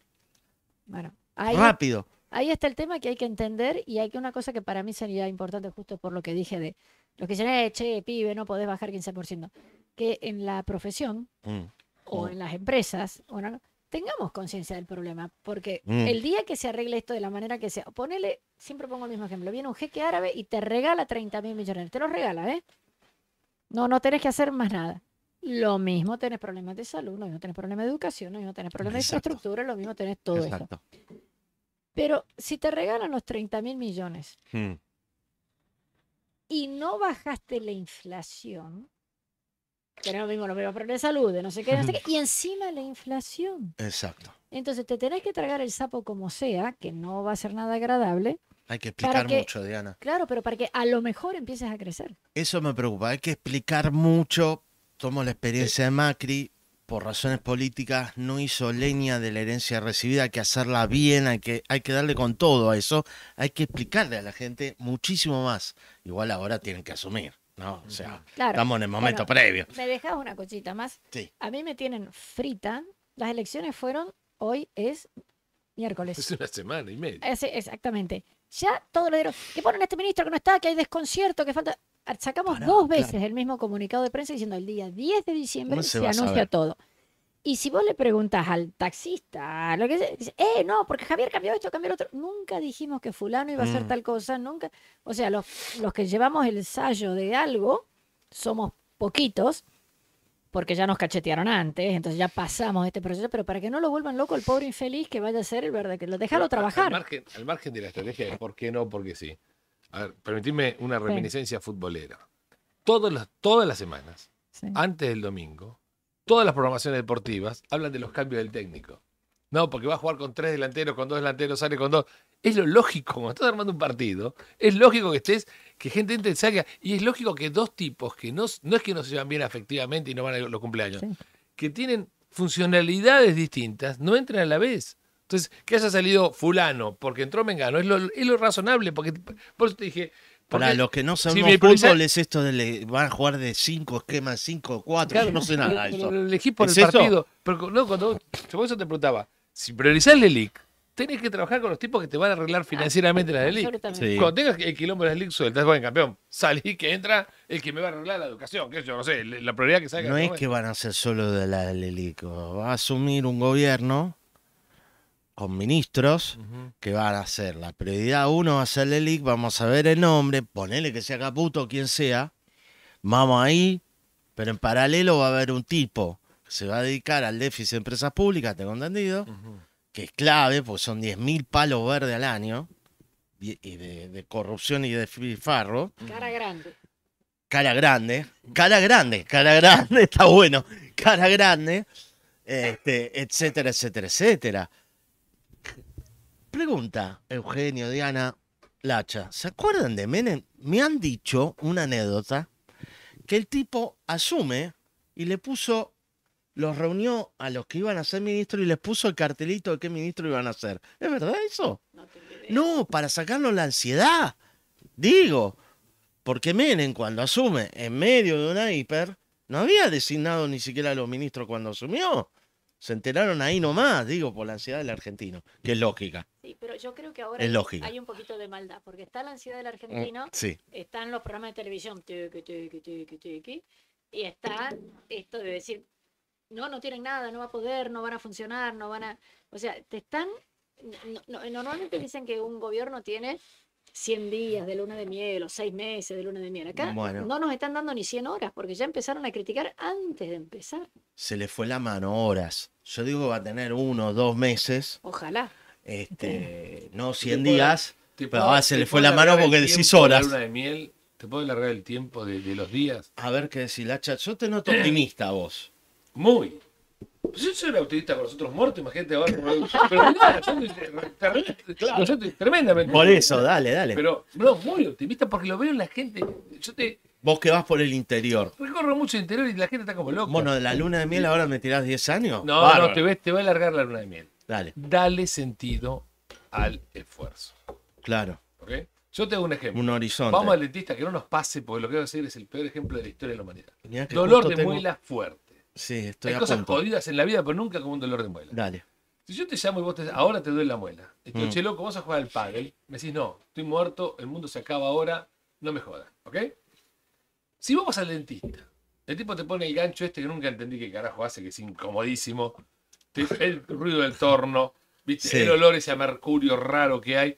Bueno, ahí, rápido. Ahí está el tema que hay que entender y hay que una cosa que para mí sería importante justo por lo que dije de los que dicen, eh, che, pibe, no podés bajar 15%. Que en la profesión mm. o mm. en las empresas, o tengamos conciencia del problema, porque mm. el día que se arregle esto de la manera que sea, ponele, siempre pongo el mismo ejemplo, viene un jeque árabe y te regala 30 mil millones, te los regala, ¿eh? No, no tenés que hacer más nada. Lo mismo tenés problemas de salud, lo mismo tenés problemas de educación, lo mismo tenés problemas de infraestructura, lo mismo tenés todo Exacto. Pero si te regalan los 30 mil millones hmm. y no bajaste la inflación, tenemos mismo los mismos problemas de salud, no sé qué, no sé qué, y encima la inflación. Exacto. Entonces te tenés que tragar el sapo como sea, que no va a ser nada agradable. Hay que explicar mucho, Diana. Claro, pero para que a lo mejor empieces a crecer. Eso me preocupa, hay que explicar mucho tomo la experiencia eh. de Macri, por razones políticas no hizo leña de la herencia recibida, hay que hacerla bien, hay que, hay que darle con todo a eso, hay que explicarle a la gente muchísimo más. Igual ahora tienen que asumir, ¿no? O sea, estamos en el momento previo. Me dejas una cosita más. Sí. A mí me tienen frita, las elecciones fueron, hoy es miércoles. Es una semana y media. exactamente. Ya todo lo dieron. Que ponen este ministro que no está, que hay desconcierto, que falta sacamos dos veces el mismo comunicado de prensa diciendo el día 10 de diciembre se, anuncia todo. Y si vos le preguntas al taxista, lo que dice, eh, no, porque Javier cambió esto, cambió otro. Nunca dijimos que fulano iba a hacer mm. tal cosa, nunca. O sea, los, que llevamos el ensayo de algo somos poquitos, porque ya nos cachetearon antes, entonces ya pasamos este proceso, pero para que no lo vuelvan loco el pobre infeliz que vaya a ser el verdad, que lo dejaron trabajar. Al margen, de la estrategia por qué no, porque sí a ver, permitidme una reminiscencia futbolera. todas las semanas, antes del domingo, todas las programaciones deportivas hablan de los cambios del técnico. No, porque va a jugar con tres delanteros, con dos delanteros, sale con dos. Es lo lógico, cuando estás armando un partido, es lógico que estés, que gente entre y salga. Y es lógico que dos tipos que no, no es que no se llevan bien afectivamente y no van a los cumpleaños, que tienen funcionalidades distintas, no entren a la vez. Entonces, que haya salido fulano, porque entró Mengano, es lo, es lo razonable, porque por eso te dije... Para los que no sabemos si fútbol es esto de van a jugar de cinco esquemas, 5, cuatro yo no sé nada Elegí por el partido. Pero no, cuando por eso te preguntaba, si priorizás el LELIC tenés que trabajar con los tipos que te van a arreglar ah, financieramente la LELIC Cuando tengas el quilombo de la League, sueltas, buen campeón. Salí que entra el que me va a arreglar la educación, que yo no sé, la prioridad que salga. No es que van a ser solo de la LELIC va a asumir un gobierno con ministros que van a hacer. La prioridad uno va a ser el vamos a ver el nombre, ponele que sea Caputo quien sea, vamos ahí, pero en paralelo va a haber un tipo que se va a dedicar al déficit de empresas públicas, tengo entendido, que es clave, porque son 10.000 palos verdes al año, y de, corrupción y de filfarro. Cara grande. Cara grande, cara grande, cara grande, está bueno, cara grande, este, etcétera, etcétera, etcétera. Pregunta, Eugenio, Diana, Lacha, ¿se acuerdan de Menem? Me han dicho una anécdota que el tipo asume y le puso, los reunió a los que iban a ser ministros y les puso el cartelito de qué ministro iban a ser. ¿Es verdad eso? No, para sacarnos la ansiedad. Digo, porque Menem cuando asume en medio de una hiper, no había designado ni siquiera a los ministros cuando asumió. Se enteraron ahí nomás, digo, por la ansiedad del argentino, que es lógica. Sí, pero yo creo que ahora hay, un poquito de maldad, porque está la ansiedad del mm, argentino, están los programas de televisión, y está esto de decir, no, no tienen nada, no va a poder, no van a funcionar, no van a... O sea, te están... normalmente dicen que un gobierno tiene 100 días de luna de miel o 6 meses de luna de miel. Acá no nos están dando ni 100 horas porque ya empezaron a criticar antes de empezar. Se le fue la mano horas. Yo digo que va a tener uno, dos meses. Ojalá. Este, no 100 días, pero ahora se le fue la mano porque decís horas. ¿Te puedo alargar el tiempo de, los días? A ver qué decís, Lacha. Yo te noto optimista vos. Muy. Pues yo soy un autista con los otros muertos, imagínate ahora. Pero nada, yo estoy tremendamente. Por eso, dale, dale. Pero no, muy optimista porque lo veo en la gente. te. Vos que vas por el interior. Recorro mucho el interior y la gente está como loca. Bueno, de la luna de miel ahora me tirás 10 años. No, no, te, te va a alargar la luna de miel. Dale. Dale sentido al esfuerzo. Claro. Yo te hago un ejemplo. Un horizonte. Vamos al dentista, que no nos pase, porque lo que va a decir es el peor ejemplo de la historia de la humanidad. Dolor de tengo... muela fuerte. Sí, estoy Hay cosas jodidas en la vida, pero nunca como un dolor de muela. Dale. Si yo te llamo y vos te ahora te duele la muela, y te vas a jugar al pádel, me decís, no, estoy muerto, el mundo se acaba ahora, no me jodas, ¿ok? Si vos vas al dentista, el tipo te pone el gancho este que nunca entendí qué carajo hace, que es incomodísimo, el ruido del torno, ¿viste? el olor ese a mercurio raro que hay,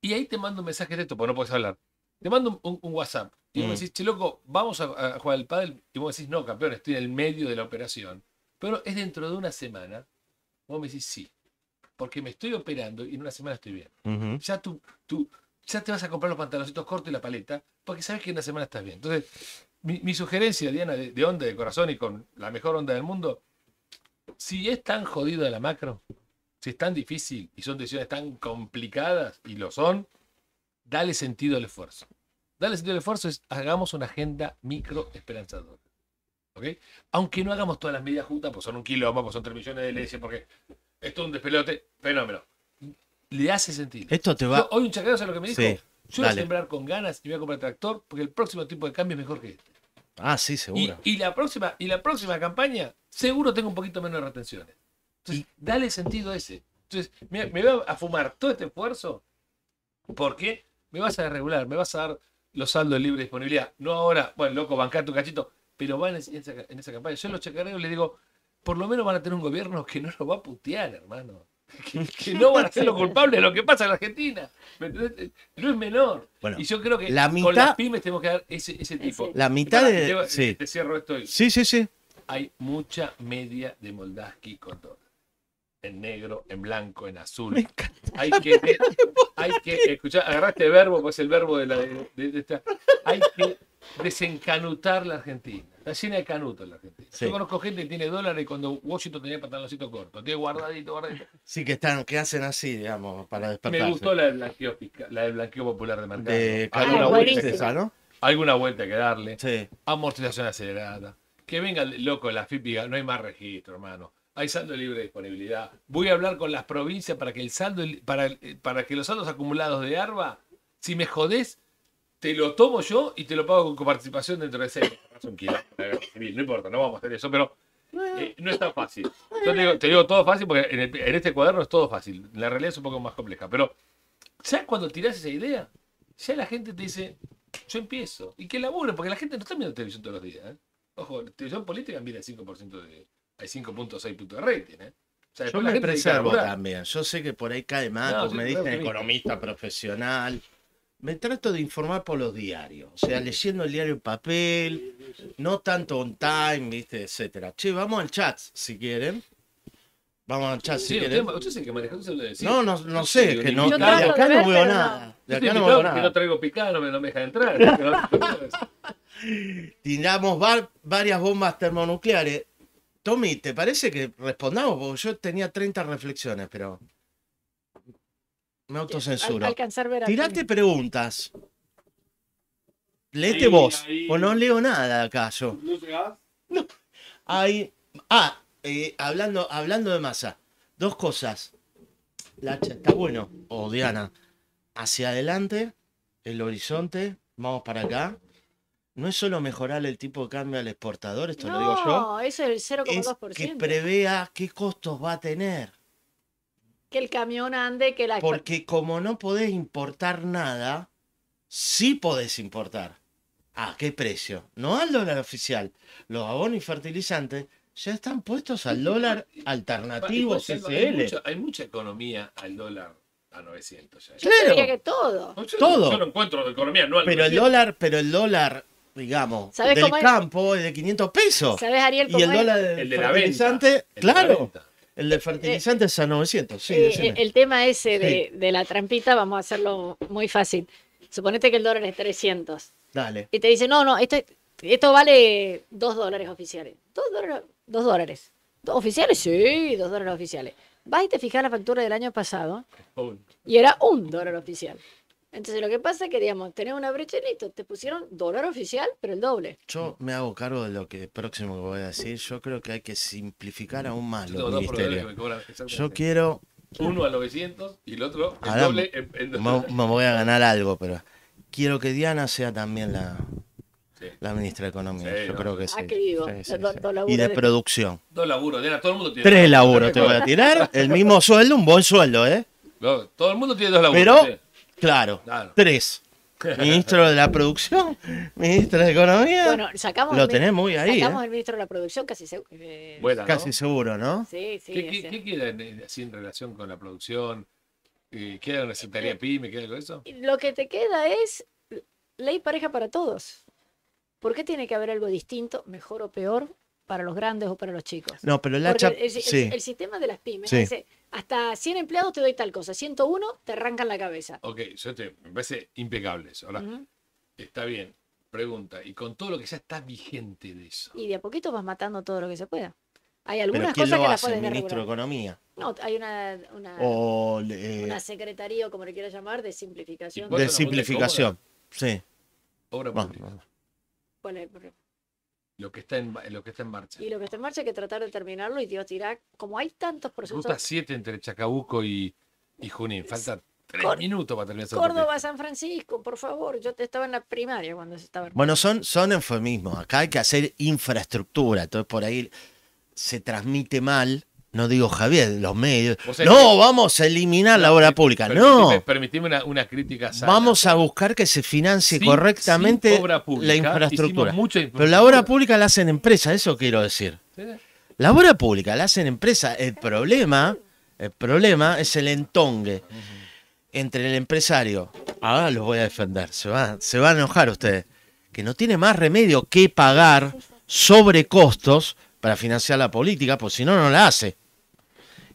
y ahí te mando un mensaje de esto, porque no puedes hablar. Te mando un WhatsApp. Y vos mm. decís, che, loco, vamos a, jugar al pádel. Y vos decís, no, campeón, estoy en el medio de la operación. Pero es dentro de una semana. Vos me decís, sí. Porque me estoy operando y en una semana estoy bien. Ya tú, tú, ya te vas a comprar los pantaloncitos cortos y la paleta. Porque sabes que en una semana estás bien. Entonces, mi, sugerencia, Diana, de, de, onda de corazón y con la mejor onda del mundo. Si es tan jodido de la macro, si es tan difícil y son decisiones tan complicadas, y lo son, dale sentido al esfuerzo dale sentido al esfuerzo es hagamos una agenda micro esperanzadora. Aunque no hagamos todas las medidas juntas, pues son un kilo pues son tres millones de leyes, porque esto es un despelote, fenómeno. Le hace sentido. Esto te va. hoy un chacarero, ¿sabes lo que me dijo? Yo voy a sembrar con ganas y voy a comprar tractor porque el próximo tipo de cambio es mejor que este. Ah, sí, seguro. Y, la, próxima, y la próxima campaña, seguro tengo un poquito menos de retenciones. Entonces, dale sentido a ese. Entonces, me, me voy a fumar todo este esfuerzo porque me vas a regular, me vas a dar los saldos libre disponibilidad. No ahora, bueno, loco, bancar tu cachito, pero van en esa, campaña. Yo en los y les digo, por lo menos van a tener un gobierno que no lo va a putear, hermano. Que, no van a ser los culpables de lo que pasa en la Argentina. No es menor. y yo creo que con las pymes tenemos que dar ese, tipo. La mitad de. Te, sí. cierro esto. Sí, sí, sí. Hay mucha media de Moldaski con todo en negro, en blanco, en azul. Hay que, hay que escuchar, agarraste verbo, pues el verbo de la. Hay que desencanutar la Argentina. Está llena de canutos la Argentina. Yo conozco gente que tiene dólares y cuando Washington tenía pantaloncito corto. Tiene guardadito, guardadito. Sí, que están, que hacen así, digamos, para despertarse. Me gustó la del blanqueo, popular de mercado. alguna vuelta esa, que darle. Sí. Amortización acelerada. Que venga el loco de la FIP no hay más registro, hermano hay saldo libre de disponibilidad. Voy a hablar con las provincias para que el saldo, para, eh, para que los saldos acumulados de ARBA, si me jodés, te lo tomo yo y te lo pago con participación dentro de seis No importa, no vamos a hacer eso, pero eh, no es tan fácil. Yo te digo, todo fácil porque en, este cuaderno es todo fácil. La realidad es un poco más compleja. Pero ya cuando tirás esa idea, ya la gente te dice, yo empiezo. Y que laburo, porque la gente no está viendo televisión todos los días. ¿eh? Ojo, televisión política mira el 5% de, 5.6 puntos de rating. ¿eh? yo me preservo también. Yo sé que por ahí cae más, me dicen, economista profesional. Me trato de informar por los diarios. O sea, leyendo el diario en papel, no tanto on time, ¿viste? etcétera. Che, vamos al chat si quieren. Vamos al chat si quieren. No, no, no sé, que no, de acá no veo nada. De acá no veo nada. no traigo picado, me, no deja entrar. Tiramos varias bombas termonucleares Tommy, ¿te parece que respondamos? Porque yo tenía 30 reflexiones, pero. Me autocensuro. Tirate preguntas. Leete vos. O no leo nada acá yo. No. Hay. Ah, eh, hablando, hablando de masa. Dos cosas. está bueno. O Diana. Hacia adelante, el horizonte. Vamos para acá no es solo mejorar el tipo de cambio al exportador, esto lo digo yo. No, eso es el 0,2%. Es que prevea qué costos va a tener. Que el camión ande, que la... Porque como no podés importar nada, sí podés importar. ¿A qué precio? No al dólar oficial. Los abonos y fertilizantes ya están puestos al dólar alternativo CCL. Hay mucha, economía al dólar a 900 ya. Yo que todo. no encuentro de economía no al Pero el dólar, pero el dólar digamos, del campo es de 500 pesos. ¿Sabes, Ariel? Cómo y el dólar del fertilizante, claro. el del fertilizante es a 900. Sí, eh, eh, el tema ese de, la trampita, vamos a hacerlo muy fácil. Suponete que el dólar es 300. Dale. Y te dice, no, no, esto, esto vale 2 dólares oficiales. 2 dólares. 2 dólares. ¿Oficiales? Sí, 2 dólares oficiales. Vas y te fijas la factura del año pasado y era un dólar oficial. Entonces lo que pasa es que, digamos, tenés una brecha y listo, te pusieron dólar oficial, pero el doble. Yo me hago cargo de lo que próximo que voy a decir. Yo creo que hay que simplificar aún más los ministerios. Yo quiero... Uno a 900 y el otro el doble. en- Me, voy a ganar algo, pero quiero que Diana sea también la, ministra de Economía. Yo creo que sí. Y de producción. Dos laburos, Diana, todo el mundo tiene. Tres laburos te voy a tirar. El mismo sueldo, un buen sueldo, ¿eh? todo el mundo tiene dos laburos. Pero Claro, tres. Ministro de la Producción, Ministro de Economía. Bueno, sacamos. Lo tenemos ahí. Sacamos ¿eh? el Ministro de la Producción casi, seguro. Eh, bueno, casi seguro, ¿no? Sí, sí. ¿Qué, queda en, así en relación con la producción? Eh, ¿Queda una secretaría PYME? ¿Queda eso? Lo que te queda es ley pareja para todos. ¿Por qué tiene que haber algo distinto, mejor o peor, para los grandes o para los chicos? No, pero el, el, sistema de las pymes hasta 100 empleados te doy tal cosa, 101 te arrancan la cabeza. Ok, yo te, me parece impecable eso. Ahora, está bien, pregunta, y con todo lo que sea, está vigente de eso. Y de a poquito vas matando todo lo que se pueda. Hay algunas cosas que las puedes el ministro de Economía. No, hay una, una, eh, una secretaría, o como le quieras llamar, de simplificación. De simplificación, sí. Obra lo que está en lo que está en marcha. Y lo que está en marcha hay que tratar de terminarlo y Dios dirá, como hay tantos procesos. Ruta 7 entre Chacabuco y, y Junín, falta tres minutos para terminar. Córdoba, San Francisco, por favor, yo estaba en la primaria cuando se estaba. Bueno, son, son acá hay que hacer infraestructura, entonces por ahí se transmite mal no digo Javier, los medios. no, vamos a eliminar la obra pública. no. Permitime una, crítica sana. Vamos a buscar que se financie correctamente la infraestructura. Pero la obra pública la hacen empresas, eso quiero decir. La obra pública la hacen empresas. El problema, el problema es el entongue entre el empresario. Ahora los voy a defender, se, va, se va a enojar ustedes. Que no tiene más remedio que pagar sobre costos para financiar la política, porque si no, no la hace.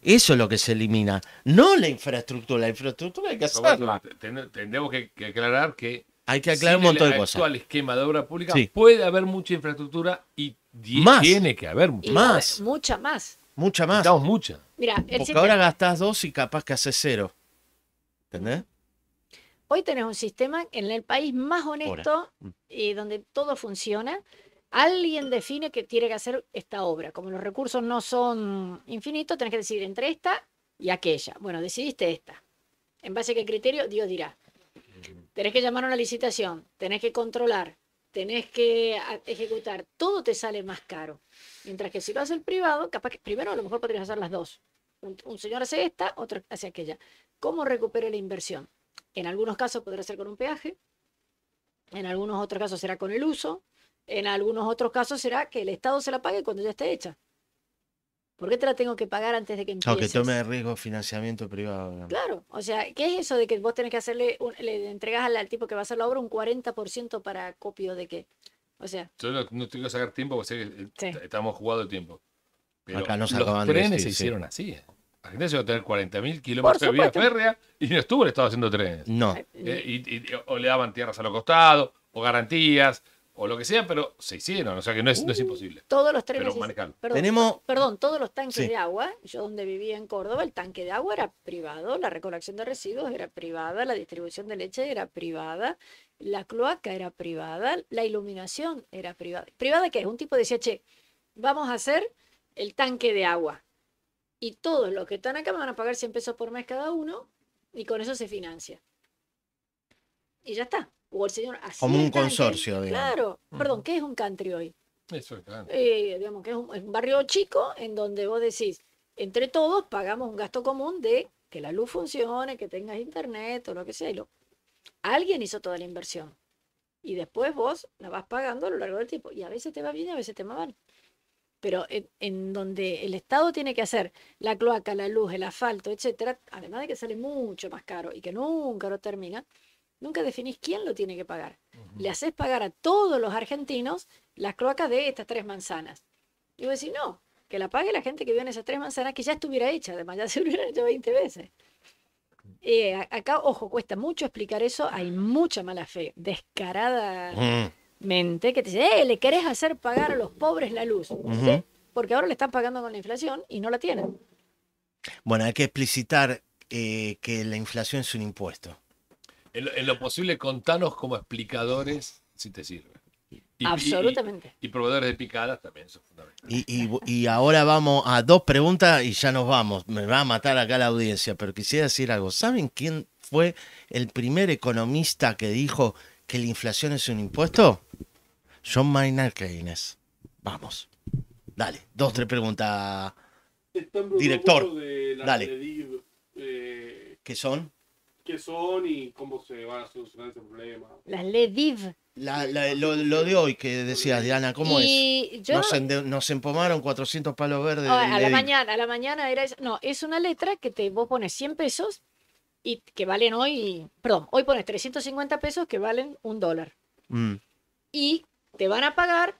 Eso es lo que se elimina, no la infraestructura. La infraestructura hay que hacerla. Tendremos que, aclarar que hay que aclarar un montón de cosas. ...el actual esquema de obra pública puede haber mucha infraestructura y tiene que haber más. Mucha más. Mucha más. Estamos mucha. Porque ahora gastas dos y capaz que hace cero. ¿Entendés? Hoy tenés un sistema en el país más honesto y donde todo funciona, Alguien define que tiene que hacer esta obra. Como los recursos no son infinitos, tenés que decidir entre esta y aquella. Bueno, decidiste esta. ¿En base a qué criterio? Dios dirá. Tenés que llamar a una licitación, tenés que controlar, tenés que ah, ejecutar. Todo te sale más caro. Mientras que si lo hace el privado, capaz que primero a lo mejor podrías hacer las dos. Un, señor hace esta, otro hace aquella. ¿Cómo recupera la inversión? En algunos casos podrá ser con un peaje, en algunos otros casos será con el uso, en algunos otros casos será que el Estado se la pague cuando ya esté hecha. ¿Por qué te la tengo que pagar antes de que empieces? O que tome de riesgo financiamiento privado. Claro, o sea, ¿qué es eso de que vos tenés que hacerle, le entregas al, tipo que va a hacer la obra un 40% para copio de qué? O sea. Yo no, te tengo que sacar tiempo porque sé que estamos jugando el tiempo. Pero Acá no acaban los trenes se hicieron así. Eh. Argentina se iba a tener 40.000 kilómetros de vía férrea y no estuvo el Estado haciendo trenes. No. Eh, o le daban tierras a los costados, o garantías, o lo que sea, pero se hicieron, o sea que no es, mm, imposible. Todos los trenes. Tenemos... perdón, todos los tanques de agua, yo donde vivía en Córdoba, el tanque de agua era privado, la recolección de residuos era privada, la distribución de leche era privada, la cloaca era privada, la iluminación era privada. ¿Privada qué es? Un tipo decía, che, vamos a hacer el tanque de agua. Y todos los que están acá me van a pagar 100 pesos por mes cada uno y con eso se financia. Y ya está o señor Como un consorcio, digamos. Claro, perdón, ¿qué es un country hoy? Eso es eh, digamos que es un, barrio chico en donde vos decís, entre todos pagamos un gasto común de que la luz funcione, que tengas internet o lo que sea. Y lo, alguien hizo toda la inversión. Y después vos la vas pagando a lo largo del tiempo. Y a veces te va bien y a veces te va mal. Pero en, donde el Estado tiene que hacer la cloaca, la luz, el asfalto, etcétera, además de que sale mucho más caro y que nunca lo termina, nunca definís quién lo tiene que pagar. Le haces pagar a todos los argentinos las cloacas de estas tres manzanas. Y vos decís, no, que la pague la gente que vio en esas tres manzanas, que ya estuviera hecha, además ya se hubiera hecho 20 veces. Eh, acá, ojo, cuesta mucho explicar eso, hay mucha mala fe, descaradamente, que te dice, eh, le querés hacer pagar a los pobres la luz, Porque ahora le están pagando con la inflación y no la tienen. Bueno, hay que explicitar eh, que la inflación es un impuesto. En lo, posible, contanos como explicadores si te sirve. Absolutamente. Y, proveedores de picadas también, eso es Y, ahora vamos a dos preguntas y ya nos vamos. Me va a matar acá la audiencia, pero quisiera decir algo. ¿Saben quién fue el primer economista que dijo que la inflación es un impuesto? John Maynard Keynes. Vamos. Dale, dos, tres preguntas. Director. Dale. Eh, ¿Qué son? qué son y cómo se va a solucionar ese problema. Las LEDIV. La, la, lo, lo, de hoy que decías, Diana, ¿cómo es? Nos, empomaron 400 palos verdes. a la mañana, a la mañana era... No, es una letra que te, vos pones 100 pesos y que valen hoy... Perdón, hoy pones 350 pesos que valen un dólar. Mm. Y te van a pagar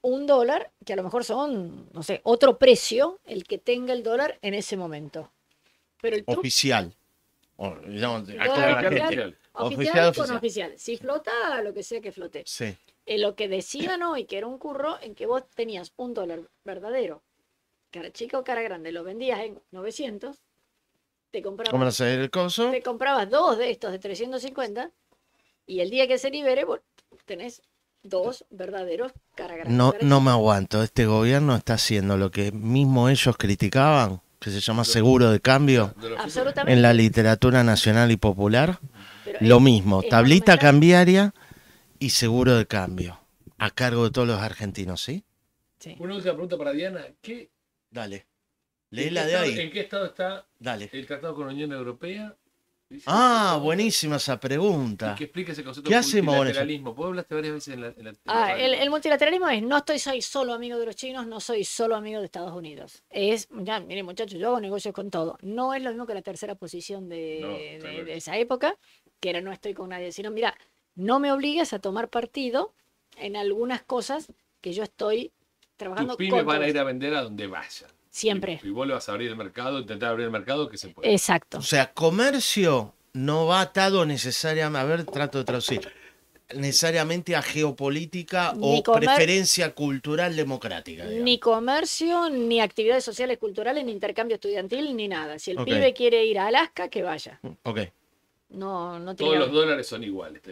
un dólar, que a lo mejor son, no sé, otro precio, el que tenga el dólar en ese momento. Pero el Oficial. O, oficial, oficial, oficial. Si flota, lo que sea que flote. Sí. Eh, lo que decían hoy, que era un curro en que vos tenías un dólar verdadero, cara chica o cara grande, lo vendías en 900, te comprabas, el Te comprabas dos de estos de 350 y el día que se libere, tenés dos verdaderos cara grande. No, no me aguanto, este gobierno está haciendo lo que mismo ellos criticaban que se llama seguro de cambio en la literatura nacional y popular. Lo mismo, tablita cambiaria y seguro de cambio a cargo de todos los argentinos, ¿sí? sí. Una última pregunta para Diana. ¿Qué, Dale. la de ahí. ¿En qué estado está el Tratado con la Unión Europea Ah, buenísima esa pregunta. que ¿Qué multilateralismo. Vos hablaste varias veces en la. ah, el, multilateralismo es: no estoy soy solo amigo de los chinos, no soy solo amigo de Estados Unidos. Es, ya, miren, muchachos, yo hago negocios con todo. No es lo mismo que la tercera posición de, esa época, que era no estoy con nadie, sino, mira, no me obligues a tomar partido en algunas cosas que yo estoy trabajando con Tus pymes van a ir a vender a donde vayan. Siempre. Y, vuelvas a abrir el mercado, intentar abrir el mercado que se puede. Exacto. O sea, comercio no va atado necesariamente, a ver, trato de traducir, necesariamente a geopolítica o preferencia cultural democrática. Ni comercio, ni actividades sociales, culturales, ni intercambio estudiantil, ni nada. Si el pibe quiere ir a Alaska, que vaya. Mm, ok. No, no tiene Todos los dólares son iguales,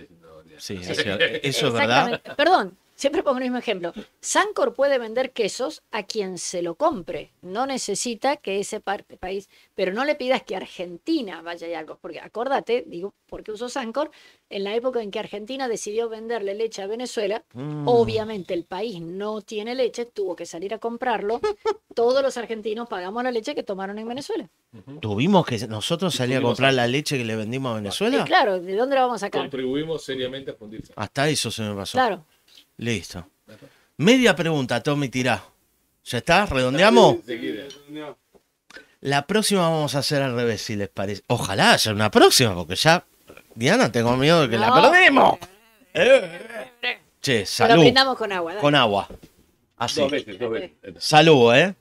Sí, eso es verdad. Perdón, Siempre pongo el mismo ejemplo. Sancor puede vender quesos a quien se lo compre. No necesita que ese país, pero no le pidas que Argentina vaya y algo. Porque acordate, digo, porque usó Sancor, en la época en que Argentina decidió venderle leche a Venezuela, mm. obviamente el país no tiene leche, tuvo que salir a comprarlo. Todos los argentinos pagamos la leche que tomaron en Venezuela. ¿Tuvimos que nosotros salir a comprar la leche que le vendimos a eh, Venezuela? Sí, claro, ¿de dónde la vamos a sacar? Contribuimos seriamente a fundirse. Hasta eso se me pasó. Claro. Listo. Media pregunta, Tommy, tirá. ¿Ya está? ¿Redondeamos? La próxima vamos a hacer al revés, si les parece. Ojalá haya una próxima, porque ya. Diana, tengo miedo de que la perdemos. Eh, eh, eh. Che, salud. brindamos con agua. Con agua. Así. Dos ¿eh?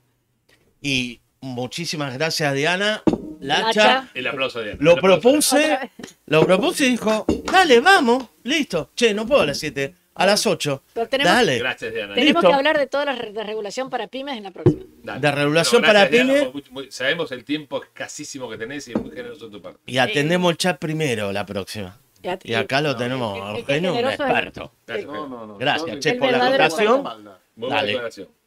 Y muchísimas gracias, Diana. Lacha. El aplauso, Diana. Lo propuse. Lo propuse y dijo, dale, vamos. Listo. Che, no puedo a las 7 a las 8. Dale. Gracias, Diana. Tenemos que hablar de toda la de regulación para pymes en la próxima. De regulación para pymes. sabemos el tiempo escasísimo que tenés y es muy generoso tu parte. Y atendemos el chat primero la próxima. Y, acá lo tenemos, Eugenio, un experto. gracias, Gracias, che, por la votación. Dale.